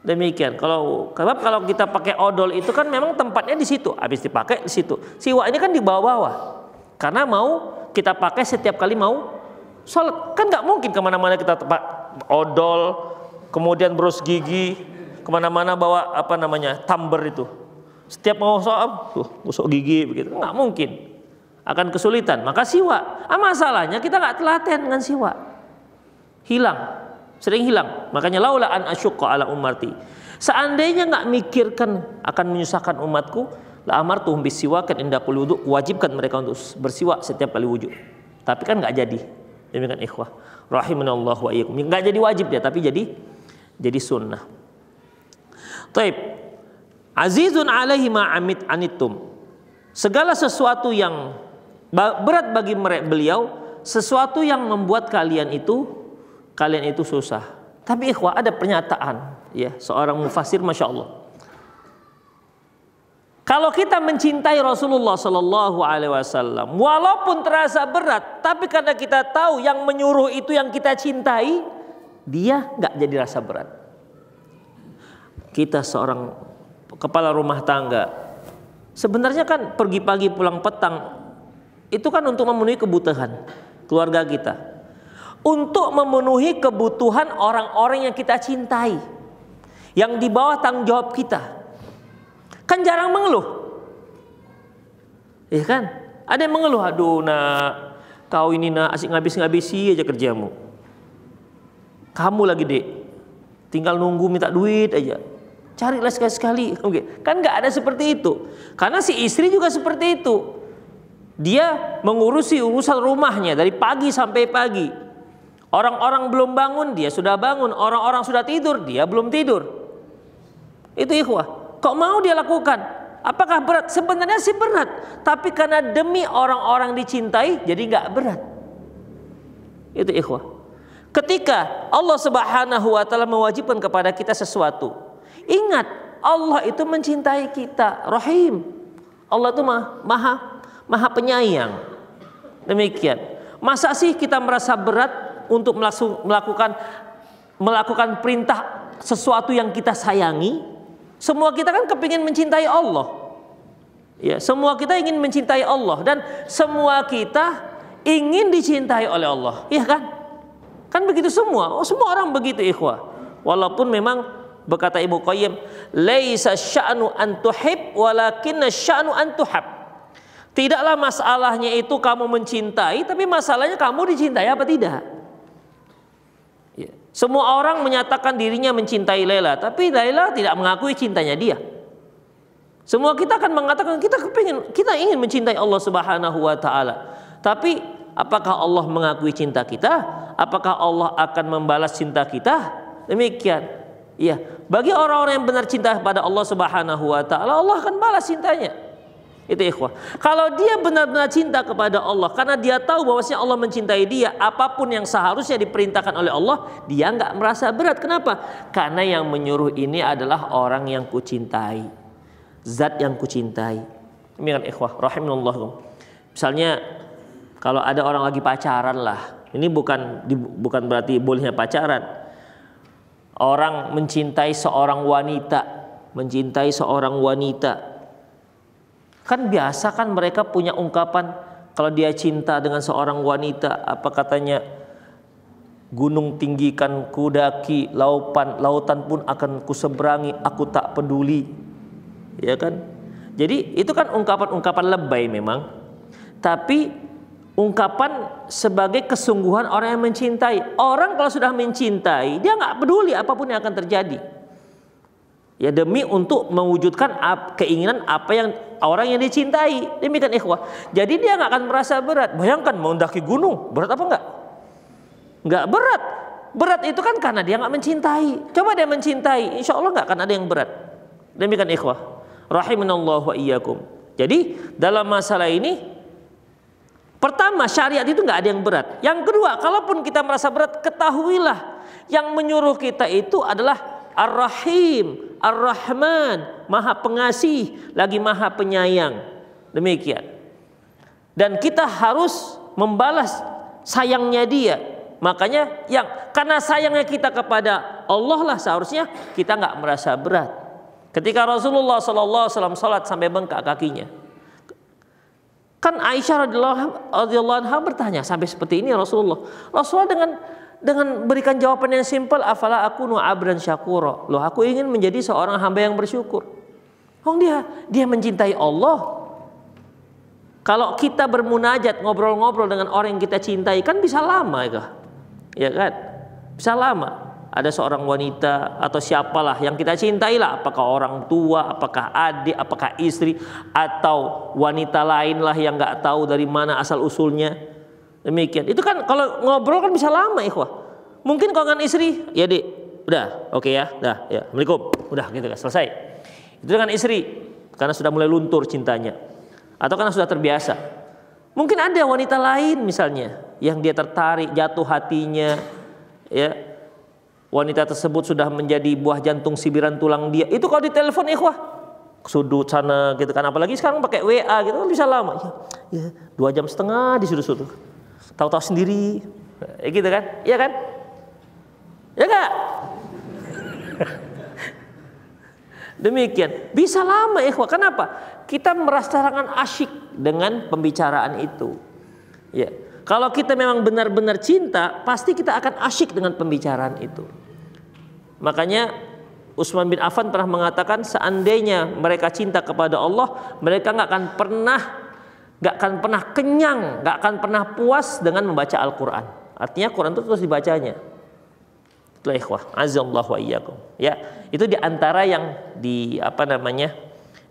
Demikian. Kalau kebab kalau kita pakai odol itu kan memang tempatnya di situ, habis dipakai di situ. Siwa ini kan di bawah-bawah. Karena mau kita pakai setiap kali mau sholat kan nggak mungkin kemana-mana kita tempat odol, kemudian berus gigi, kemana-mana bawa apa namanya tumbler itu. Setiap mau sholat, tuh, gosok gigi begitu nggak mungkin akan kesulitan. Maka siwa. Ah, masalahnya kita nggak telaten dengan siwa, hilang sering hilang. Makanya laula an asyqa ala ummati. Seandainya nggak mikirkan akan menyusahkan umatku, la amartuhum bisiwakan inda kulli wudu, wajibkan mereka untuk bersiwak setiap kali wujud Tapi kan nggak jadi. Demikian ikhwah. Rahimanallah wa iyyakum. Nggak jadi wajib ya, tapi jadi jadi sunnah. Taib. Azizun alaihi ma amit anitum Segala sesuatu yang berat bagi mereka beliau, sesuatu yang membuat kalian itu kalian itu susah. Tapi ikhwah ada pernyataan ya seorang mufasir masya Allah. Kalau kita mencintai Rasulullah Sallallahu Alaihi Wasallam, walaupun terasa berat, tapi karena kita tahu yang menyuruh itu yang kita cintai, dia nggak jadi rasa berat. Kita seorang kepala rumah tangga, sebenarnya kan pergi pagi pulang petang itu kan untuk memenuhi kebutuhan keluarga kita untuk memenuhi kebutuhan orang-orang yang kita cintai, yang di bawah tanggung jawab kita. Kan jarang mengeluh. Iya kan? Ada yang mengeluh, aduh nak, kau ini nak asik ngabis-ngabisi aja kerjamu. Kamu lagi dek, tinggal nunggu minta duit aja. Carilah sekali-sekali. *laughs* Kan gak ada seperti itu. Karena si istri juga seperti itu. Dia mengurusi urusan rumahnya dari pagi sampai pagi Orang-orang belum bangun, dia sudah bangun. Orang-orang sudah tidur, dia belum tidur. Itu ikhwah. Kok mau dia lakukan? Apakah berat? Sebenarnya sih berat. Tapi karena demi orang-orang dicintai, jadi nggak berat. Itu ikhwah. Ketika Allah Subhanahu wa taala mewajibkan kepada kita sesuatu, ingat Allah itu mencintai kita, Rahim. Allah itu maha maha, maha penyayang. Demikian. Masa sih kita merasa berat untuk melakukan melakukan perintah sesuatu yang kita sayangi, semua kita kan kepingin mencintai Allah. Ya, semua kita ingin mencintai Allah dan semua kita ingin dicintai oleh Allah. Iya kan? Kan begitu semua. Oh, semua orang begitu ikhwah. Walaupun memang berkata Ibu Qayyim, "Laisa sya'nu an tuhib walakinna sya'nu an tuhab." Tidaklah masalahnya itu kamu mencintai, tapi masalahnya kamu dicintai apa tidak. Semua orang menyatakan dirinya mencintai Laila, tapi Laila tidak mengakui cintanya dia. Semua kita akan mengatakan kita kepingin, kita ingin mencintai Allah Subhanahu wa taala. Tapi apakah Allah mengakui cinta kita? Apakah Allah akan membalas cinta kita? Demikian. Iya, bagi orang-orang yang benar cinta pada Allah Subhanahu wa taala, Allah akan balas cintanya. Itu ikhwah. Kalau dia benar-benar cinta kepada Allah karena dia tahu bahwasanya Allah mencintai dia, apapun yang seharusnya diperintahkan oleh Allah, dia nggak merasa berat. Kenapa? Karena yang menyuruh ini adalah orang yang kucintai. Zat yang kucintai. Demikian ikhwah rahimallahu. Misalnya kalau ada orang lagi pacaran lah. Ini bukan bukan berarti bolehnya pacaran. Orang mencintai seorang wanita, mencintai seorang wanita Kan biasa kan mereka punya ungkapan kalau dia cinta dengan seorang wanita apa katanya gunung tinggikan kudaki laupan lautan pun akan kuseberangi aku tak peduli ya kan jadi itu kan ungkapan-ungkapan lebay memang tapi ungkapan sebagai kesungguhan orang yang mencintai orang kalau sudah mencintai dia nggak peduli apapun yang akan terjadi ya demi untuk mewujudkan keinginan apa yang orang yang dicintai demikian ikhwah jadi dia nggak akan merasa berat bayangkan mendaki gunung berat apa enggak nggak berat berat itu kan karena dia nggak mencintai coba dia mencintai insya Allah nggak akan ada yang berat demikian ikhwah rahimanallahu wa iyyakum jadi dalam masalah ini Pertama, syariat itu nggak ada yang berat. Yang kedua, kalaupun kita merasa berat, ketahuilah yang menyuruh kita itu adalah Ar-Rahim, Ar-Rahman, Maha Pengasih, lagi Maha Penyayang. Demikian. Dan kita harus membalas sayangnya dia. Makanya yang karena sayangnya kita kepada Allah lah seharusnya kita nggak merasa berat. Ketika Rasulullah Shallallahu Wasallam salat sampai bengkak kakinya, kan Aisyah radhiyallahu anha bertanya sampai seperti ini Rasulullah. Rasulullah dengan dengan berikan jawaban yang simpel afala aku nu abran syakuro loh aku ingin menjadi seorang hamba yang bersyukur Hong dia dia mencintai Allah kalau kita bermunajat ngobrol-ngobrol dengan orang yang kita cintai kan bisa lama ya ya kan bisa lama ada seorang wanita atau siapalah yang kita cintailah apakah orang tua apakah adik apakah istri atau wanita lain lah yang nggak tahu dari mana asal usulnya Demikian. Itu kan kalau ngobrol kan bisa lama ikhwah. Mungkin kalau dengan istri, ya di, udah, oke okay ya, udah, ya, assalamualaikum, udah gitu kan, selesai. Itu dengan istri, karena sudah mulai luntur cintanya, atau karena sudah terbiasa. Mungkin ada wanita lain misalnya yang dia tertarik, jatuh hatinya, ya wanita tersebut sudah menjadi buah jantung sibiran tulang dia. Itu kalau ditelepon ikhwah, sudut sana gitu kan apalagi sekarang pakai WA gitu kan bisa lama ya, ya dua jam setengah disuruh-suruh tahu-tahu sendiri, ya gitu kan? Iya kan? Ya enggak? *laughs* Demikian. Bisa lama ikhwah. Kenapa? Kita merasa sangat asyik dengan pembicaraan itu. Ya. Kalau kita memang benar-benar cinta, pasti kita akan asyik dengan pembicaraan itu. Makanya Utsman bin Affan pernah mengatakan seandainya mereka cinta kepada Allah, mereka nggak akan pernah nggak akan pernah kenyang, nggak akan pernah puas dengan membaca Al-Quran. Artinya Quran itu terus dibacanya. Itulah ikhwah. wa Ya, itu diantara yang di apa namanya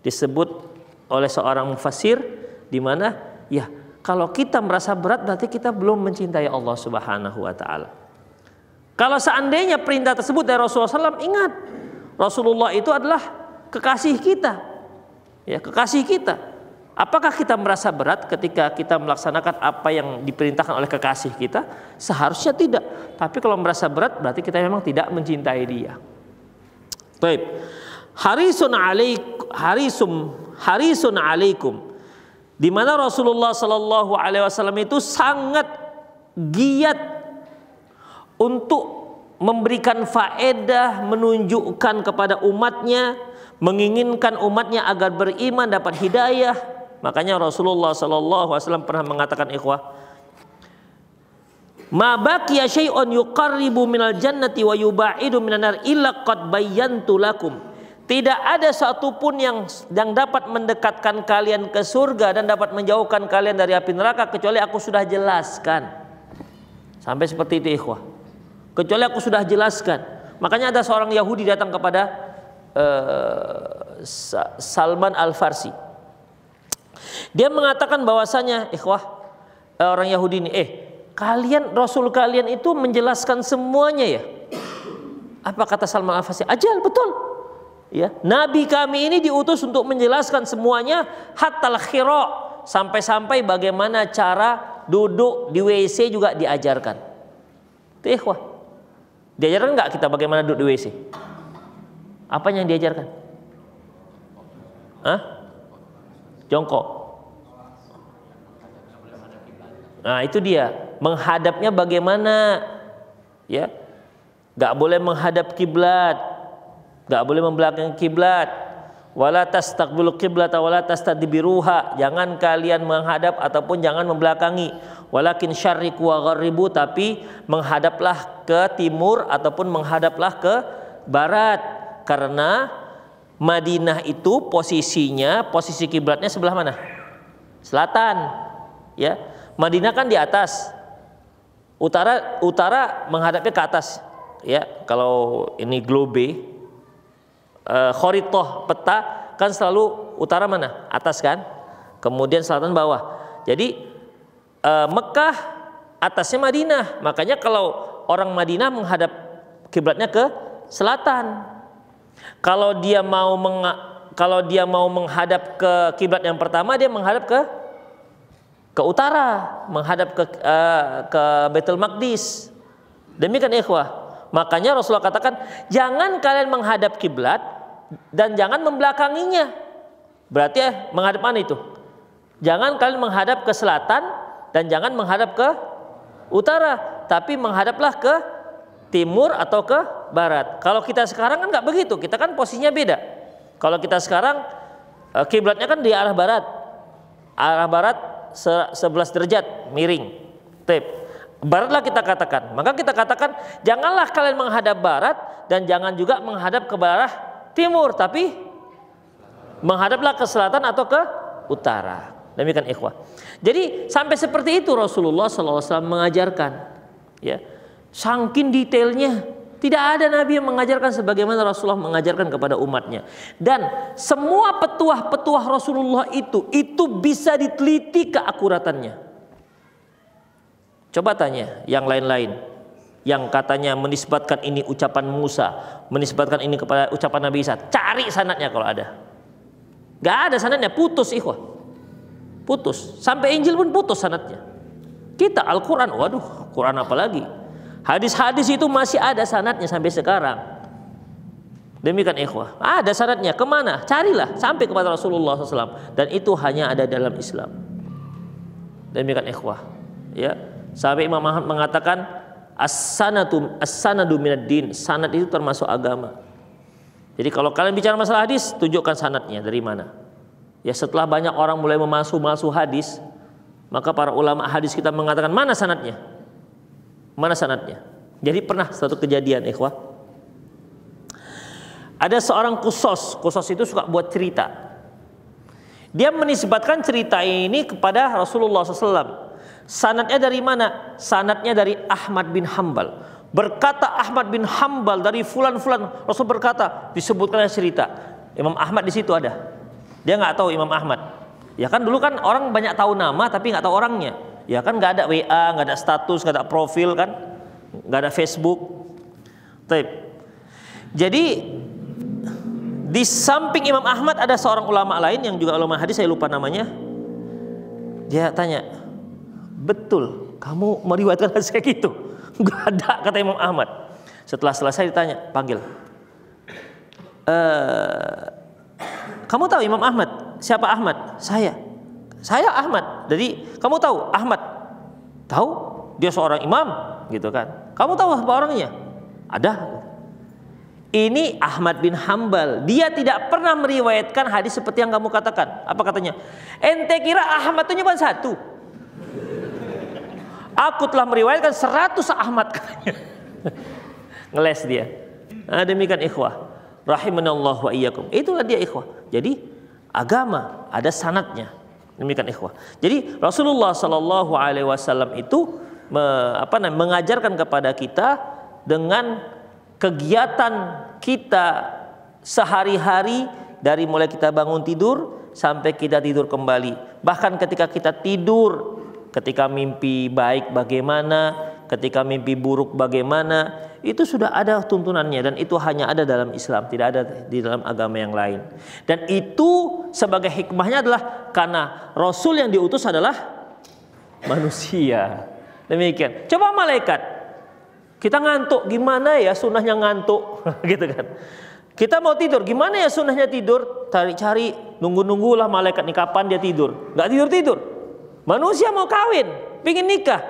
disebut oleh seorang mufasir di mana ya kalau kita merasa berat berarti kita belum mencintai Allah Subhanahu wa taala. Kalau seandainya perintah tersebut dari Rasulullah SAW, ingat Rasulullah itu adalah kekasih kita. Ya, kekasih kita Apakah kita merasa berat ketika kita melaksanakan apa yang diperintahkan oleh kekasih kita? Seharusnya tidak. Tapi kalau merasa berat berarti kita memang tidak mencintai dia. Baik. Harisun alaikum harisum harisun alaikum. Di mana Rasulullah Shallallahu alaihi wasallam itu sangat giat untuk memberikan faedah menunjukkan kepada umatnya menginginkan umatnya agar beriman dapat hidayah Makanya Rasulullah sallallahu alaihi wasallam pernah mengatakan ikhwah minal jannati wa yubaidu illa qad bayyantu lakum. Tidak ada satupun yang yang dapat mendekatkan kalian ke surga dan dapat menjauhkan kalian dari api neraka kecuali aku sudah jelaskan. Sampai seperti itu ikhwah. Kecuali aku sudah jelaskan. Makanya ada seorang Yahudi datang kepada uh, Salman Al-Farsi. Dia mengatakan bahwasanya ikhwah eh, orang Yahudi ini, eh kalian rasul kalian itu menjelaskan semuanya ya. Apa kata Salman Al Farsi? Ajal betul. Ya, nabi kami ini diutus untuk menjelaskan semuanya hatta khiro sampai-sampai bagaimana cara duduk di WC juga diajarkan. Itu ikhwah. Diajarkan nggak kita bagaimana duduk di WC? Apa yang diajarkan? Hah? jongkok. Nah, itu dia. Menghadapnya bagaimana? Ya. nggak boleh menghadap kiblat. nggak boleh membelakang kiblat. Wala kiblat, qiblata tak tadibiruha Jangan kalian menghadap ataupun jangan membelakangi. Walakin syarik wa gharibu tapi menghadaplah ke timur ataupun menghadaplah ke barat karena Madinah itu posisinya, posisi kiblatnya sebelah mana? Selatan. Ya. Madinah kan di atas. Utara utara menghadapnya ke atas. Ya, kalau ini globe eh khoritoh peta kan selalu utara mana? Atas kan? Kemudian selatan bawah. Jadi eh, Mekah atasnya Madinah. Makanya kalau orang Madinah menghadap kiblatnya ke selatan, kalau dia mau meng, kalau dia mau menghadap ke kiblat yang pertama, dia menghadap ke ke utara, menghadap ke uh, ke Baitul Maqdis. Demikian ikhwah. Makanya Rasulullah katakan, jangan kalian menghadap kiblat dan jangan membelakanginya. Berarti eh, menghadap mana itu? Jangan kalian menghadap ke selatan dan jangan menghadap ke utara, tapi menghadaplah ke timur atau ke barat. Kalau kita sekarang kan nggak begitu, kita kan posisinya beda. Kalau kita sekarang eh, kiblatnya kan di arah barat, arah barat 11 derajat miring, tip. Baratlah kita katakan. Maka kita katakan janganlah kalian menghadap barat dan jangan juga menghadap ke Barat timur, tapi menghadaplah ke selatan atau ke utara. Demikian ikhwah. Jadi sampai seperti itu Rasulullah SAW mengajarkan. Ya. Sangkin detailnya tidak ada Nabi yang mengajarkan sebagaimana Rasulullah mengajarkan kepada umatnya. Dan semua petuah-petuah Rasulullah itu, itu bisa diteliti keakuratannya. Coba tanya yang lain-lain. Yang katanya menisbatkan ini ucapan Musa, menisbatkan ini kepada ucapan Nabi Isa. Cari sanatnya kalau ada. Gak ada sanatnya, putus ikhwah. Putus. Sampai Injil pun putus sanatnya. Kita Al-Quran, waduh Quran apa lagi? Hadis-hadis itu masih ada sanatnya sampai sekarang. Demikian ikhwah. Ada sanatnya. Kemana? Carilah sampai kepada Rasulullah SAW. Dan itu hanya ada dalam Islam. Demikian ikhwah. Ya. Sampai Imam Ahmad mengatakan as sanadu as din. Sanat itu termasuk agama. Jadi kalau kalian bicara masalah hadis, tunjukkan sanatnya dari mana. Ya setelah banyak orang mulai memasuk-masuk hadis, maka para ulama hadis kita mengatakan mana sanatnya? Mana sanatnya? Jadi pernah satu kejadian ikhwah. Ada seorang kusos, kusos itu suka buat cerita. Dia menisbatkan cerita ini kepada Rasulullah SAW. Sanatnya dari mana? Sanatnya dari Ahmad bin Hambal. Berkata Ahmad bin Hambal dari fulan-fulan. Rasul berkata, disebutkan cerita. Imam Ahmad di situ ada. Dia nggak tahu Imam Ahmad. Ya kan dulu kan orang banyak tahu nama tapi nggak tahu orangnya. Ya kan nggak ada WA, nggak ada status, nggak ada profil kan, nggak ada Facebook. Taip. Jadi di samping Imam Ahmad ada seorang ulama lain yang juga ulama hadis saya lupa namanya. Dia tanya, betul kamu meriwayatkan hadis kayak gitu? *laughs* Gak ada kata Imam Ahmad. Setelah selesai ditanya, panggil. E, kamu tahu Imam Ahmad? Siapa Ahmad? Saya. Saya Ahmad. Jadi kamu tahu Ahmad? Tahu? Dia seorang imam, gitu kan? Kamu tahu apa orangnya? Ada. Ini Ahmad bin Hambal. Dia tidak pernah meriwayatkan hadis seperti yang kamu katakan. Apa katanya? Ente kira Ahmad itu cuma satu? Aku telah meriwayatkan seratus Ahmad katanya. *laughs* Ngeles dia. Nah, demikian ikhwah. Rahimanallah wa iyyakum. Itulah dia ikhwah. Jadi agama ada sanatnya Demikian ikhwah. Jadi Rasulullah Shallallahu Alaihi Wasallam itu me, apa mengajarkan kepada kita dengan kegiatan kita sehari-hari dari mulai kita bangun tidur sampai kita tidur kembali. Bahkan ketika kita tidur, ketika mimpi baik bagaimana, ketika mimpi buruk bagaimana, itu sudah ada tuntunannya dan itu hanya ada dalam Islam, tidak ada di dalam agama yang lain. Dan itu sebagai hikmahnya adalah karena rasul yang diutus adalah manusia. Demikian. Coba malaikat. Kita ngantuk, gimana ya sunnahnya ngantuk *laughs* gitu kan. Kita mau tidur, gimana ya sunnahnya tidur? Cari-cari, nunggu-nunggulah malaikat nih kapan dia tidur. Gak tidur-tidur. Manusia mau kawin, pingin nikah,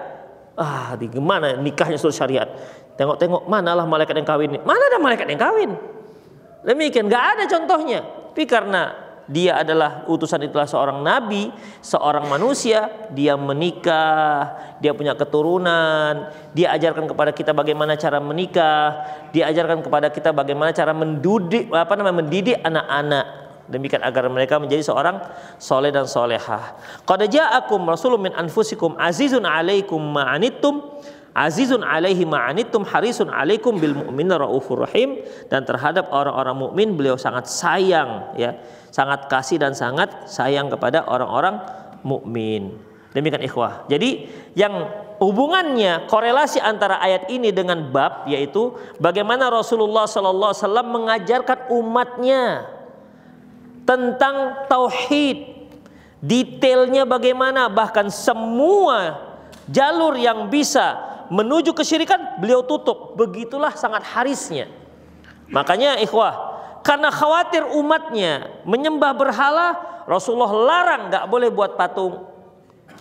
ah di gimana nikahnya suruh syariat Tengok-tengok manalah malaikat yang kawin ini. Mana ada malaikat yang kawin? Demikian nggak ada contohnya. Tapi karena dia adalah utusan itulah seorang nabi, seorang manusia, dia menikah, dia punya keturunan, dia ajarkan kepada kita bagaimana cara menikah, dia ajarkan kepada kita bagaimana cara mendidik apa namanya mendidik anak-anak demikian agar mereka menjadi seorang soleh dan solehah. Qad ja'akum rasulun min anfusikum azizun alaikum ma'anittum Azizun alaihi ma'anitum harisun alaikum bil mu'min raufur rahim dan terhadap orang-orang mukmin beliau sangat sayang ya, sangat kasih dan sangat sayang kepada orang-orang mukmin. Demikian ikhwah. Jadi yang hubungannya korelasi antara ayat ini dengan bab yaitu bagaimana Rasulullah sallallahu alaihi wasallam mengajarkan umatnya tentang tauhid. Detailnya bagaimana bahkan semua jalur yang bisa menuju kesyirikan beliau tutup. Begitulah sangat harisnya. Makanya ikhwah, karena khawatir umatnya menyembah berhala, Rasulullah larang nggak boleh buat patung.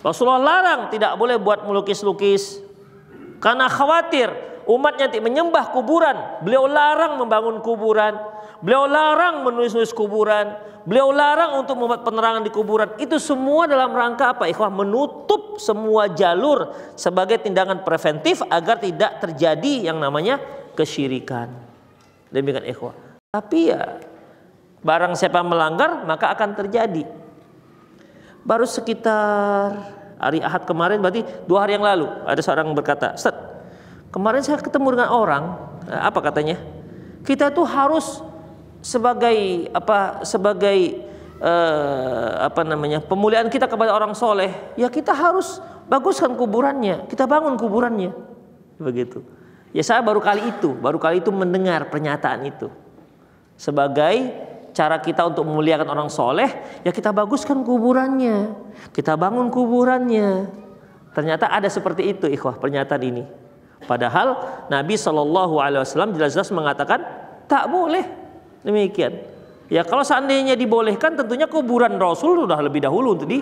Rasulullah larang tidak boleh buat melukis-lukis. Karena khawatir umatnya menyembah kuburan, beliau larang membangun kuburan. Beliau larang menulis-nulis kuburan. Beliau larang untuk membuat penerangan di kuburan. Itu semua dalam rangka apa? Ikhwah menutup semua jalur sebagai tindakan preventif agar tidak terjadi yang namanya kesyirikan. Demikian ikhwah. Tapi ya barang siapa melanggar maka akan terjadi. Baru sekitar hari Ahad kemarin berarti dua hari yang lalu ada seorang berkata, Ustaz, kemarin saya ketemu dengan orang, eh, apa katanya? Kita tuh harus sebagai apa sebagai uh, apa namanya pemuliaan kita kepada orang soleh ya kita harus baguskan kuburannya kita bangun kuburannya begitu ya saya baru kali itu baru kali itu mendengar pernyataan itu sebagai cara kita untuk memuliakan orang soleh ya kita baguskan kuburannya kita bangun kuburannya ternyata ada seperti itu ikhwah pernyataan ini padahal Nabi Shallallahu Alaihi Wasallam jelas-jelas mengatakan tak boleh Demikian. Ya kalau seandainya dibolehkan tentunya kuburan Rasul sudah lebih dahulu untuk di,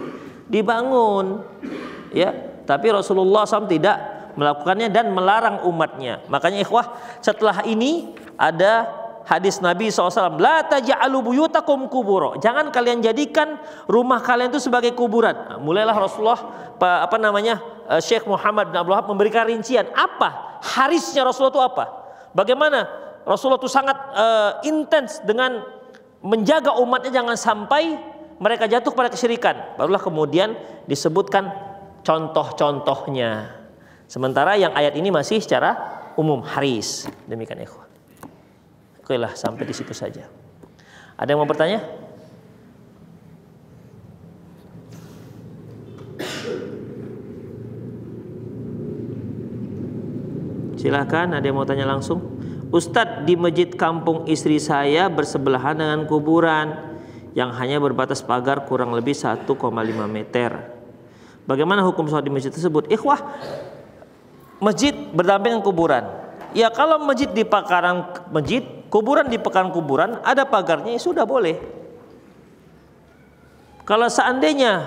dibangun. Ya, tapi Rasulullah SAW tidak melakukannya dan melarang umatnya. Makanya ikhwah setelah ini ada hadis Nabi SAW. La taj'alu buyutakum kuburo. Jangan kalian jadikan rumah kalian itu sebagai kuburan. Nah, mulailah Rasulullah apa namanya eh, Syekh Muhammad bin Abdul Wahab memberikan rincian. Apa? Harisnya Rasulullah itu apa? Bagaimana Rasulullah itu sangat uh, intens dengan menjaga umatnya jangan sampai mereka jatuh pada kesyirikan. Barulah kemudian disebutkan contoh-contohnya. Sementara yang ayat ini masih secara umum haris. Demikian ikhwah. Oke lah sampai di situ saja. Ada yang mau bertanya? Silahkan ada yang mau tanya langsung. Ustadz di masjid kampung istri saya bersebelahan dengan kuburan yang hanya berbatas pagar kurang lebih 1,5 meter. Bagaimana hukum sholat di masjid tersebut? Ikhwah, masjid berdampingan kuburan. Ya kalau masjid di pekaran masjid, kuburan di pekaran kuburan, ada pagarnya ya sudah boleh. Kalau seandainya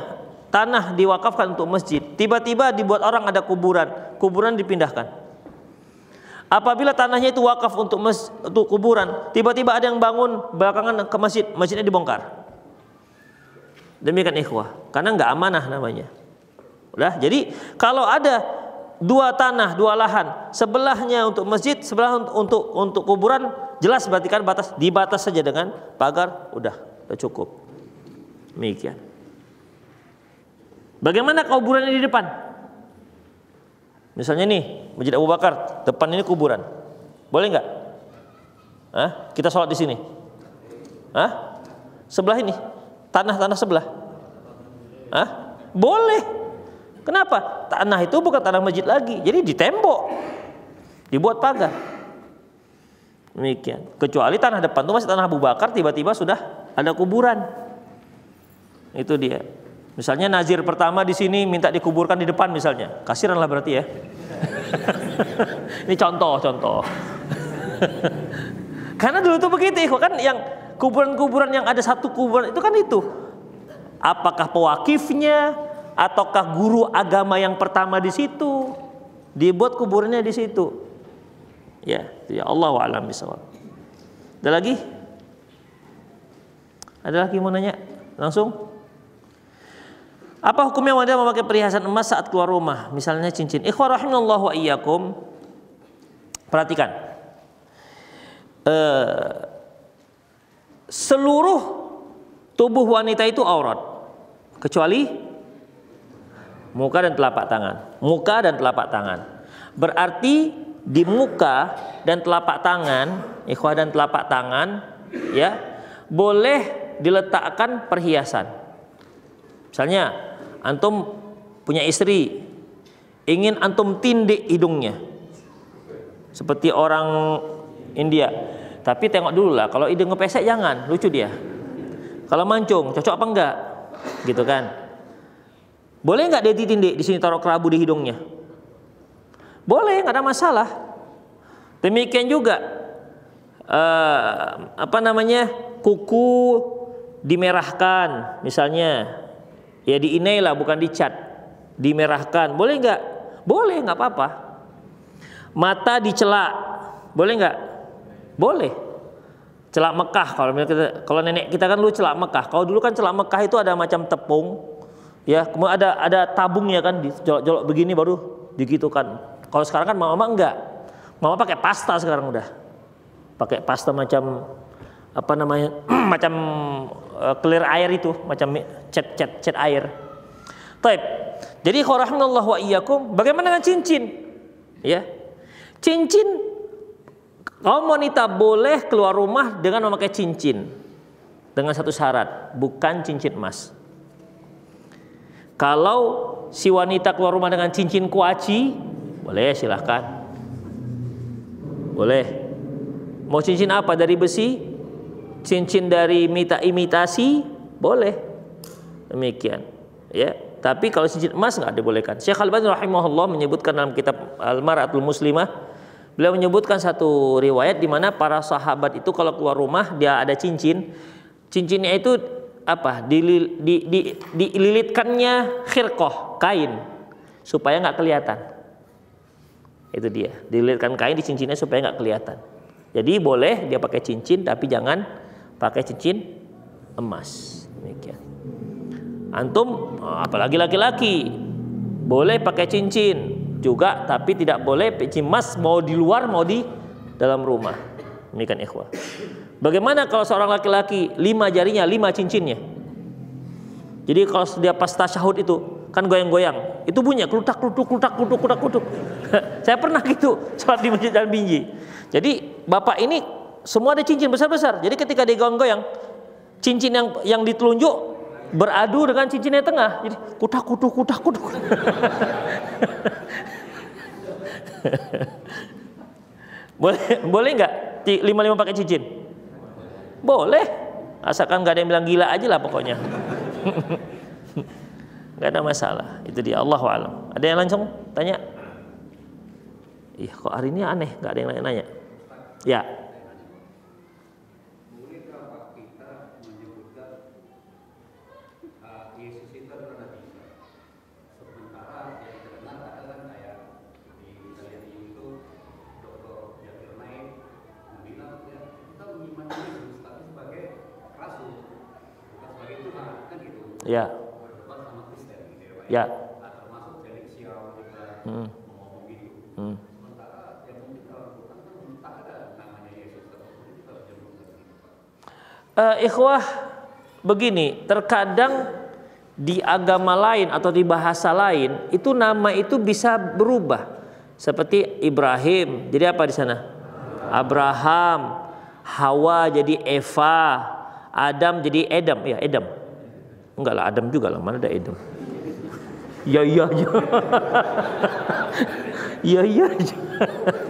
tanah diwakafkan untuk masjid, tiba-tiba dibuat orang ada kuburan, kuburan dipindahkan. Apabila tanahnya itu wakaf untuk mes, untuk kuburan, tiba-tiba ada yang bangun belakangan ke masjid, masjidnya dibongkar. Demikian ikhwah, karena nggak amanah namanya. Udah, jadi kalau ada dua tanah, dua lahan, sebelahnya untuk masjid, sebelah untuk untuk, untuk kuburan, jelas berarti kan batas dibatas saja dengan pagar, udah, udah cukup. Demikian. Bagaimana kuburannya di depan? Misalnya nih, Masjid Abu Bakar, depan ini kuburan. Boleh nggak? Hah? Kita sholat di sini. Hah? Sebelah ini, tanah-tanah sebelah. Hah? Boleh. Kenapa? Tanah itu bukan tanah masjid lagi. Jadi di tembok. Dibuat pagar. Demikian. Kecuali tanah depan itu masih tanah Abu Bakar, tiba-tiba sudah ada kuburan. Itu dia. Misalnya nazir pertama di sini minta dikuburkan di depan misalnya. Kasiran lah berarti ya. *laughs* Ini contoh-contoh. *laughs* Karena dulu tuh begitu kok kan yang kuburan-kuburan yang ada satu kuburan itu kan itu. Apakah pewakifnya ataukah guru agama yang pertama di situ dibuat kuburnya di situ. Ya, ya Allah alam bisawab. Ada lagi? Ada lagi mau nanya? Langsung? Apa hukumnya wanita memakai perhiasan emas saat keluar rumah? Misalnya cincin. Ikhwah rahimallah wa iyyakum. Perhatikan. Uh, seluruh tubuh wanita itu aurat. Kecuali muka dan telapak tangan. Muka dan telapak tangan. Berarti di muka dan telapak tangan, ikhwah dan telapak tangan, ya, boleh diletakkan perhiasan. Misalnya antum punya istri ingin antum tindik hidungnya seperti orang India tapi tengok dulu lah kalau hidung ngepesek jangan lucu dia kalau mancung cocok apa enggak gitu kan boleh nggak dia ditindik di sini taruh kerabu di hidungnya boleh nggak ada masalah demikian juga uh, apa namanya kuku dimerahkan misalnya ya di lah bukan dicat dimerahkan boleh nggak boleh nggak apa-apa mata dicela boleh nggak boleh celak Mekah kalau kita kalau nenek kita kan dulu celak Mekah kalau dulu kan celak Mekah itu ada macam tepung ya kemudian ada ada ya kan jolok jolok begini baru kan kalau sekarang kan mama enggak mama pakai pasta sekarang udah pakai pasta macam apa namanya *clears throat* macam Eh, clear air itu macam cat cat cat air. Taib. Jadi khairahumullah wa iyyakum, bagaimana dengan cincin? Ya. Cincin kaum wanita boleh keluar rumah dengan memakai cincin. Dengan satu syarat, bukan cincin emas. Kalau si wanita keluar rumah dengan cincin kuaci, boleh silahkan. Boleh. Mau cincin apa dari besi? cincin dari mita imitasi boleh demikian ya tapi kalau cincin emas nggak dibolehkan Syekh al bani rahimahullah menyebutkan dalam kitab Al-Mar'atul Muslimah beliau menyebutkan satu riwayat di mana para sahabat itu kalau keluar rumah dia ada cincin cincinnya itu apa dililitkannya di, di, dililitkannya khirkoh kain supaya nggak kelihatan itu dia dililitkan kain di cincinnya supaya nggak kelihatan jadi boleh dia pakai cincin tapi jangan pakai cincin emas. Demikian. Antum apalagi laki-laki boleh pakai cincin juga tapi tidak boleh cincin emas mau di luar mau di dalam rumah. Demikian ikhwah. Bagaimana kalau seorang laki-laki lima jarinya, lima cincinnya? Jadi kalau dia pas tasyahud itu kan goyang-goyang, itu bunyinya kelutak kelutuk kelutak kelutuk kelutak kelutuk. *laughs* Saya pernah gitu saat di masjid dan binji. Jadi bapak ini semua ada cincin besar-besar. Jadi ketika digoyang-goyang, cincin yang yang ditelunjuk beradu dengan cincin yang tengah. Jadi kuda kudu kuda kudu. *laughs* boleh boleh nggak lima lima pakai cincin? Boleh. Asalkan nggak ada yang bilang gila aja lah pokoknya. *laughs* Gak ada masalah. Itu dia Allah alam. Ada yang langsung tanya? Iya kok hari ini aneh Gak ada yang nanya. -nanya. Ya. Ya. Ya. Hmm. Hmm. Uh, ikhwah begini, terkadang di agama lain atau di bahasa lain itu nama itu bisa berubah. Seperti Ibrahim, jadi apa di sana? Abraham, Hawa jadi Eva, Adam jadi Adam ya Edam. Enggak lah Adam juga lah, mana ada Adam. Ya iya aja. Ya iya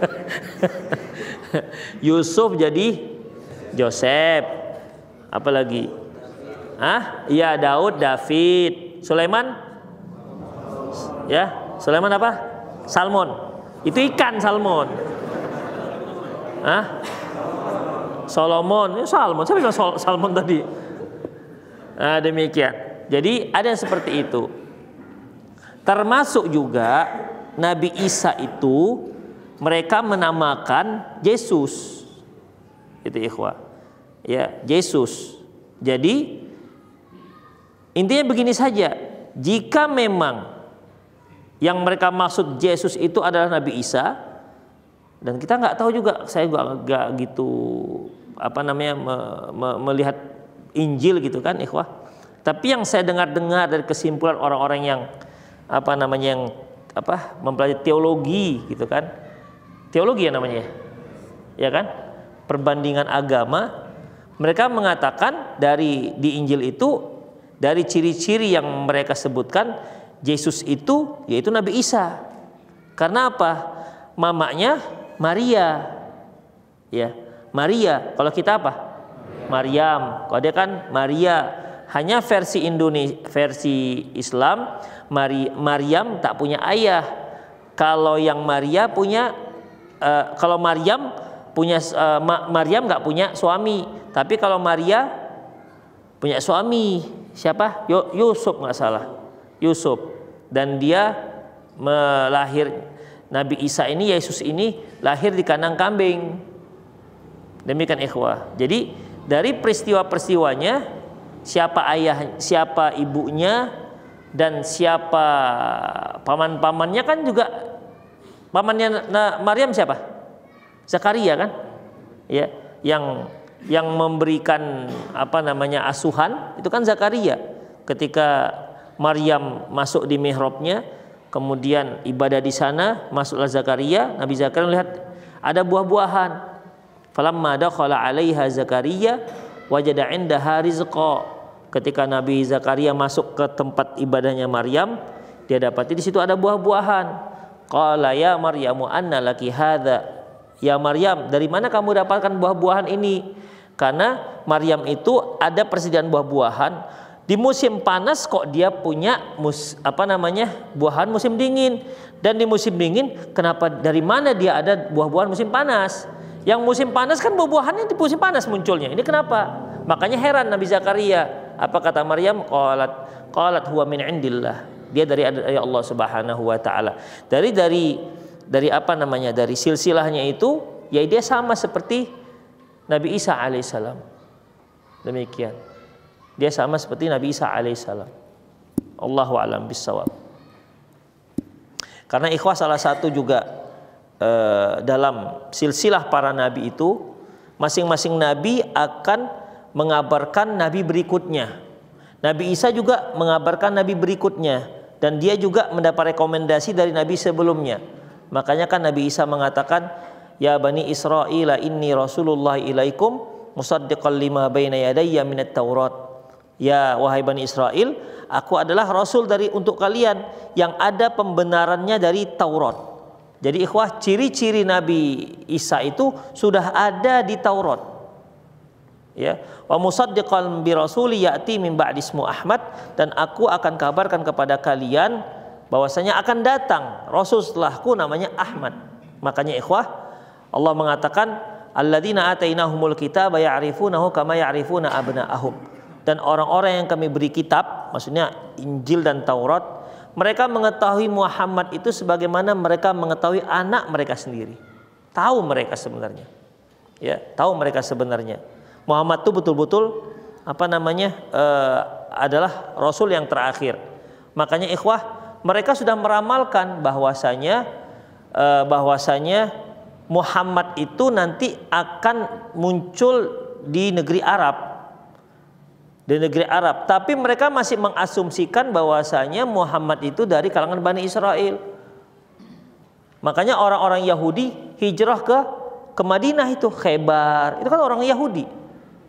*laughs* *laughs* Yusuf jadi Joseph. lagi Ah, ya Daud, David, Sulaiman. Ya, Sulaiman apa? Salmon. Itu ikan salmon. Ah? Solomon, ya, salmon. Saya bilang salmon tadi. Nah, demikian. Jadi ada yang seperti itu. Termasuk juga Nabi Isa itu mereka menamakan Yesus. Itu ikhwah. Ya, Yesus. Jadi intinya begini saja. Jika memang yang mereka maksud Yesus itu adalah Nabi Isa dan kita nggak tahu juga saya nggak gitu apa namanya me, me, melihat Injil gitu kan ikhwah. Tapi yang saya dengar-dengar dari kesimpulan orang-orang yang apa namanya yang apa mempelajari teologi gitu kan. Teologi ya namanya. Ya? ya kan? Perbandingan agama mereka mengatakan dari di Injil itu dari ciri-ciri yang mereka sebutkan Yesus itu yaitu Nabi Isa. Karena apa? Mamanya Maria. Ya, Maria. Kalau kita apa? Maryam. Kalau dia kan Maria. Hanya versi Indonesia versi Islam Mari, Maryam tak punya ayah. Kalau yang Maria punya uh, kalau Maryam punya uh, Ma Maryam nggak punya suami. Tapi kalau Maria punya suami siapa? Yusuf nggak salah. Yusuf dan dia melahir Nabi Isa ini Yesus ini lahir di kandang kambing. Demikian ikhwah. Jadi dari peristiwa-peristiwanya siapa ayah, siapa ibunya dan siapa paman-pamannya kan juga pamannya nah, Maryam siapa? Zakaria kan? Ya, yang yang memberikan apa namanya asuhan itu kan Zakaria ketika Maryam masuk di mihrabnya kemudian ibadah di sana masuklah Zakaria Nabi Zakaria melihat ada buah-buahan Falamma dakhala 'alaiha Zakaria wajada 'indaha rizqa. Ketika Nabi Zakaria masuk ke tempat ibadahnya Maryam, dia dapati di situ ada buah-buahan. Qala ya Maryamu anna laki hadza? Ya Maryam, dari mana kamu dapatkan buah-buahan ini? Karena Maryam itu ada persediaan buah-buahan di musim panas kok dia punya mus, apa namanya buahan musim dingin dan di musim dingin kenapa dari mana dia ada buah-buahan musim panas yang musim panas kan buah-buahannya di musim panas munculnya. Ini kenapa? Makanya heran Nabi Zakaria. Apa kata Maryam? Qalat qalat huwa min indillah. Dia dari ayat Allah Subhanahu wa taala. Dari dari dari apa namanya? Dari silsilahnya itu ya dia sama seperti Nabi Isa alaihissalam. Demikian. Dia sama seperti Nabi Isa alaihissalam. Allahu alam bissawab. Karena ikhwah salah satu juga Eh, dalam silsilah para nabi itu masing-masing nabi akan mengabarkan nabi berikutnya. Nabi Isa juga mengabarkan nabi berikutnya dan dia juga mendapat rekomendasi dari nabi sebelumnya. Makanya kan Nabi Isa mengatakan, "Ya Bani Israel, ini Rasulullah ilaikum musaddiqal lima baina yadayya minat Taurat." Ya wahai Bani Israel, aku adalah rasul dari untuk kalian yang ada pembenarannya dari Taurat. Jadi ikhwah ciri-ciri Nabi Isa itu sudah ada di Taurat. Ya, wa musaddiqan bi rasuli ya'ti min ba'di Ahmad dan aku akan kabarkan kepada kalian bahwasanya akan datang rasul setelahku namanya Ahmad. Makanya ikhwah Allah mengatakan alladzina atainahumul kitaba ya'rifunahu kama ya'rifuna abna'ahum. Dan orang-orang yang kami beri kitab, maksudnya Injil dan Taurat, mereka mengetahui Muhammad itu sebagaimana mereka mengetahui anak mereka sendiri. Tahu mereka sebenarnya. Ya, tahu mereka sebenarnya. Muhammad itu betul-betul apa namanya? Uh, adalah rasul yang terakhir. Makanya ikhwah, mereka sudah meramalkan bahwasanya uh, bahwasanya Muhammad itu nanti akan muncul di negeri Arab di negeri Arab, tapi mereka masih mengasumsikan bahwasanya Muhammad itu dari kalangan Bani Israel. Makanya orang-orang Yahudi hijrah ke ke Madinah itu Khaybar. Itu kan orang Yahudi.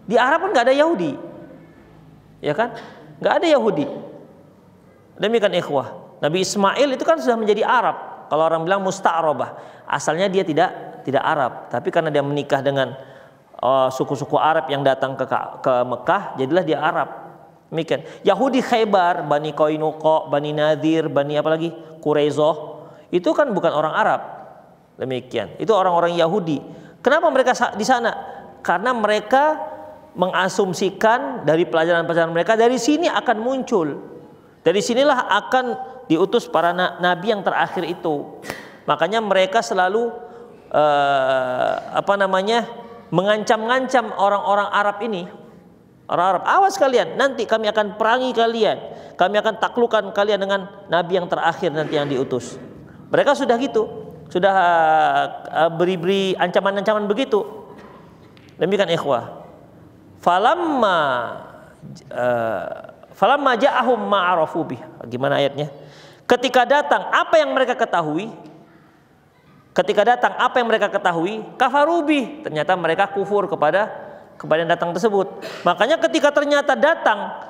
Di Arab kan nggak ada Yahudi. Ya kan? nggak ada Yahudi. Demikian ikhwah. Nabi Ismail itu kan sudah menjadi Arab. Kalau orang bilang musta'rabah, asalnya dia tidak tidak Arab, tapi karena dia menikah dengan Eh, suku-suku Arab yang datang ke ke Mekah jadilah dia Arab. Demikian. Yahudi Khaybar, Bani Koinuko, Bani Nadir, Bani apa lagi? Quraizoh. Itu kan bukan orang Arab. Demikian. Itu orang-orang Yahudi. Kenapa mereka di sana? Karena mereka mengasumsikan dari pelajaran-pelajaran mereka dari sini akan muncul. Dari sinilah akan diutus para nabi yang terakhir itu. Makanya mereka selalu uh, apa namanya? mengancam-ngancam orang-orang Arab ini orang Arab awas kalian nanti kami akan perangi kalian kami akan taklukan kalian dengan nabi yang terakhir nanti yang diutus mereka sudah gitu sudah eh, eh, beri-beri ancaman-ancaman begitu demikian ikhwah falamma uh, falamma ja'ahum ma'arafu bih gimana ayatnya ketika datang apa yang mereka ketahui Ketika datang apa yang mereka ketahui? Kafarubi. Ternyata mereka kufur kepada kepada yang datang tersebut. Makanya ketika ternyata datang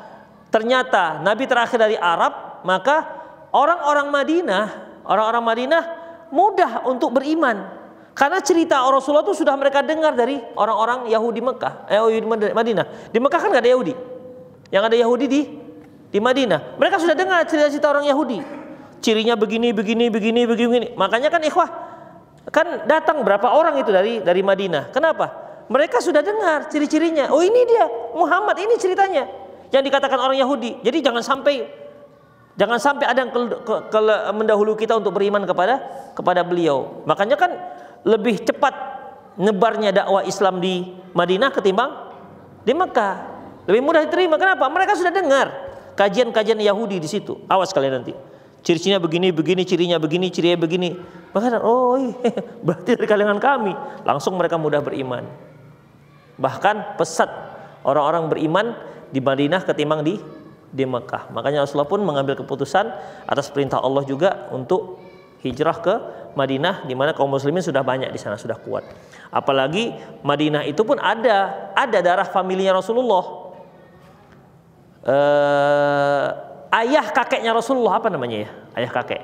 ternyata nabi terakhir dari Arab, maka orang-orang Madinah, orang-orang Madinah mudah untuk beriman. Karena cerita Rasulullah itu sudah mereka dengar dari orang-orang Yahudi Mekah, eh, oh, Madinah. Di Mekah kan nggak ada Yahudi. Yang ada Yahudi di di Madinah. Mereka sudah dengar cerita-cerita orang Yahudi. Cirinya begini, begini, begini, begini. Makanya kan ikhwah, Kan datang berapa orang itu dari dari Madinah. Kenapa? Mereka sudah dengar ciri-cirinya. Oh ini dia Muhammad ini ceritanya yang dikatakan orang Yahudi. Jadi jangan sampai jangan sampai ada yang ke, ke, ke, mendahulu kita untuk beriman kepada kepada beliau. Makanya kan lebih cepat nebarnya dakwah Islam di Madinah ketimbang di Mekah. Lebih mudah diterima. Kenapa? Mereka sudah dengar kajian-kajian Yahudi di situ. Awas kalian nanti ciri-cirinya begini, begini, cirinya begini, cirinya begini. Maka oh iya, *laughs* berarti dari kalangan kami. Langsung mereka mudah beriman. Bahkan pesat orang-orang beriman di Madinah ketimbang di di Mekah. Makanya Rasulullah pun mengambil keputusan atas perintah Allah juga untuk hijrah ke Madinah di mana kaum muslimin sudah banyak di sana sudah kuat. Apalagi Madinah itu pun ada ada darah familinya Rasulullah. Eh, ayah kakeknya Rasulullah apa namanya ya? Ayah kakek.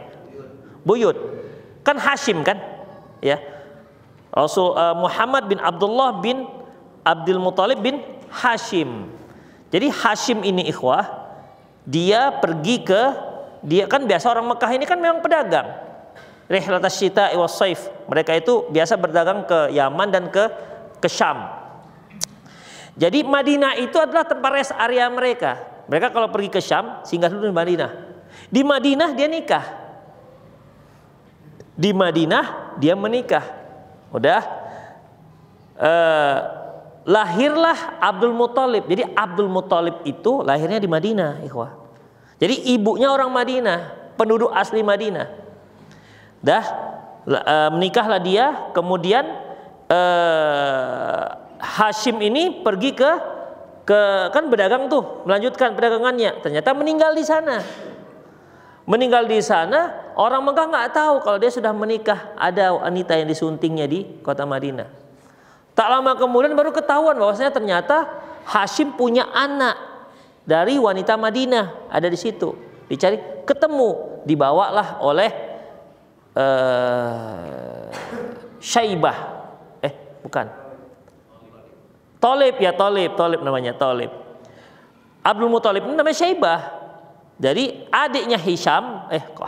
Buyut. Kan Hashim kan? Ya. Rasul uh, Muhammad bin Abdullah bin Abdul Muthalib bin Hashim. Jadi Hashim ini ikhwah, dia pergi ke dia kan biasa orang Mekah ini kan memang pedagang. Rihlat asyita was saif. Mereka itu biasa berdagang ke Yaman dan ke ke Syam. Jadi Madinah itu adalah tempat rest area mereka. Mereka kalau pergi ke Syam singgah dulu di Madinah. Di Madinah dia nikah. Di Madinah dia menikah. Udah eh, lahirlah Abdul Muthalib. Jadi Abdul Muthalib itu lahirnya di Madinah, ikhwah. Jadi ibunya orang Madinah, penduduk asli Madinah. Dah eh, menikahlah dia, kemudian eh, Hashim ini pergi ke ke kan pedagang tuh melanjutkan perdagangannya ternyata meninggal di sana meninggal di sana orang Mekah nggak tahu kalau dia sudah menikah ada wanita yang disuntingnya di kota Madinah tak lama kemudian baru ketahuan bahwasanya ternyata Hashim punya anak dari wanita Madinah ada di situ dicari ketemu dibawalah oleh uh, Syaibah eh bukan Tolib ya Tolib, Tolib namanya Tolib. Abdul Muthalib ini namanya Syaibah. Jadi adiknya Hisham, eh kok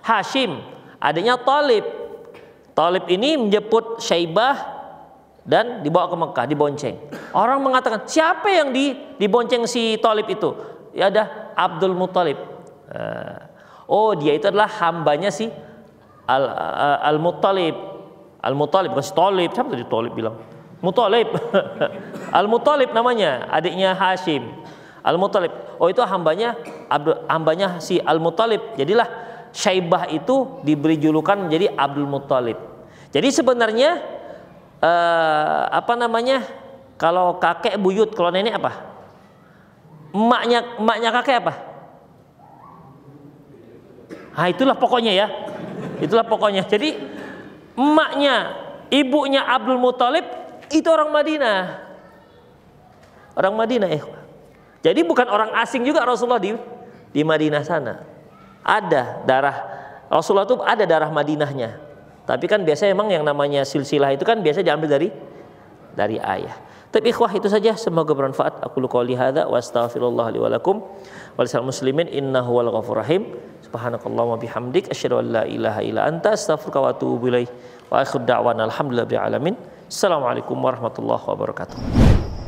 Hashim? adiknya Tolib. Tolib ini menjemput Syaibah dan dibawa ke Mekah, dibonceng. Orang mengatakan, siapa yang di, dibonceng si Tolib itu? Ya ada Abdul Muthalib. Eh, oh, dia itu adalah hambanya si Al, eh, Al Muthalib. Al Muthalib bukan si Tolib, siapa tadi Tolib bilang? Muthalib. *laughs* al Mutalib namanya, adiknya Hashim. al Mutalib. Oh itu hambanya Abdul, hambanya si al Mutalib. Jadilah Syaibah itu diberi julukan menjadi Abdul Mutalib. Jadi sebenarnya eh, apa namanya? Kalau kakek buyut, kalau nenek apa? Emaknya emaknya kakek apa? Ah itulah pokoknya ya. Itulah pokoknya. Jadi emaknya, ibunya Abdul Muthalib itu orang Madinah. Orang Madinah ikhwah. Eh. Jadi bukan orang asing juga Rasulullah di di Madinah sana. Ada darah Rasulullah itu ada darah Madinahnya. Tapi kan biasanya emang yang namanya silsilah itu kan biasa diambil dari dari ayah. Tapi ikhwah itu saja semoga bermanfaat. Aku lu qouli hadza wa astaghfirullah li wa lakum wa muslimin innahu wal ghafur rahim. wa bihamdik asyhadu an la ilaha illa anta astaghfiruka wa atubu ilaik. Wa akhir da'wana alhamdulillahi alamin. Assalamualaikum warahmatullahi wabarakatuh.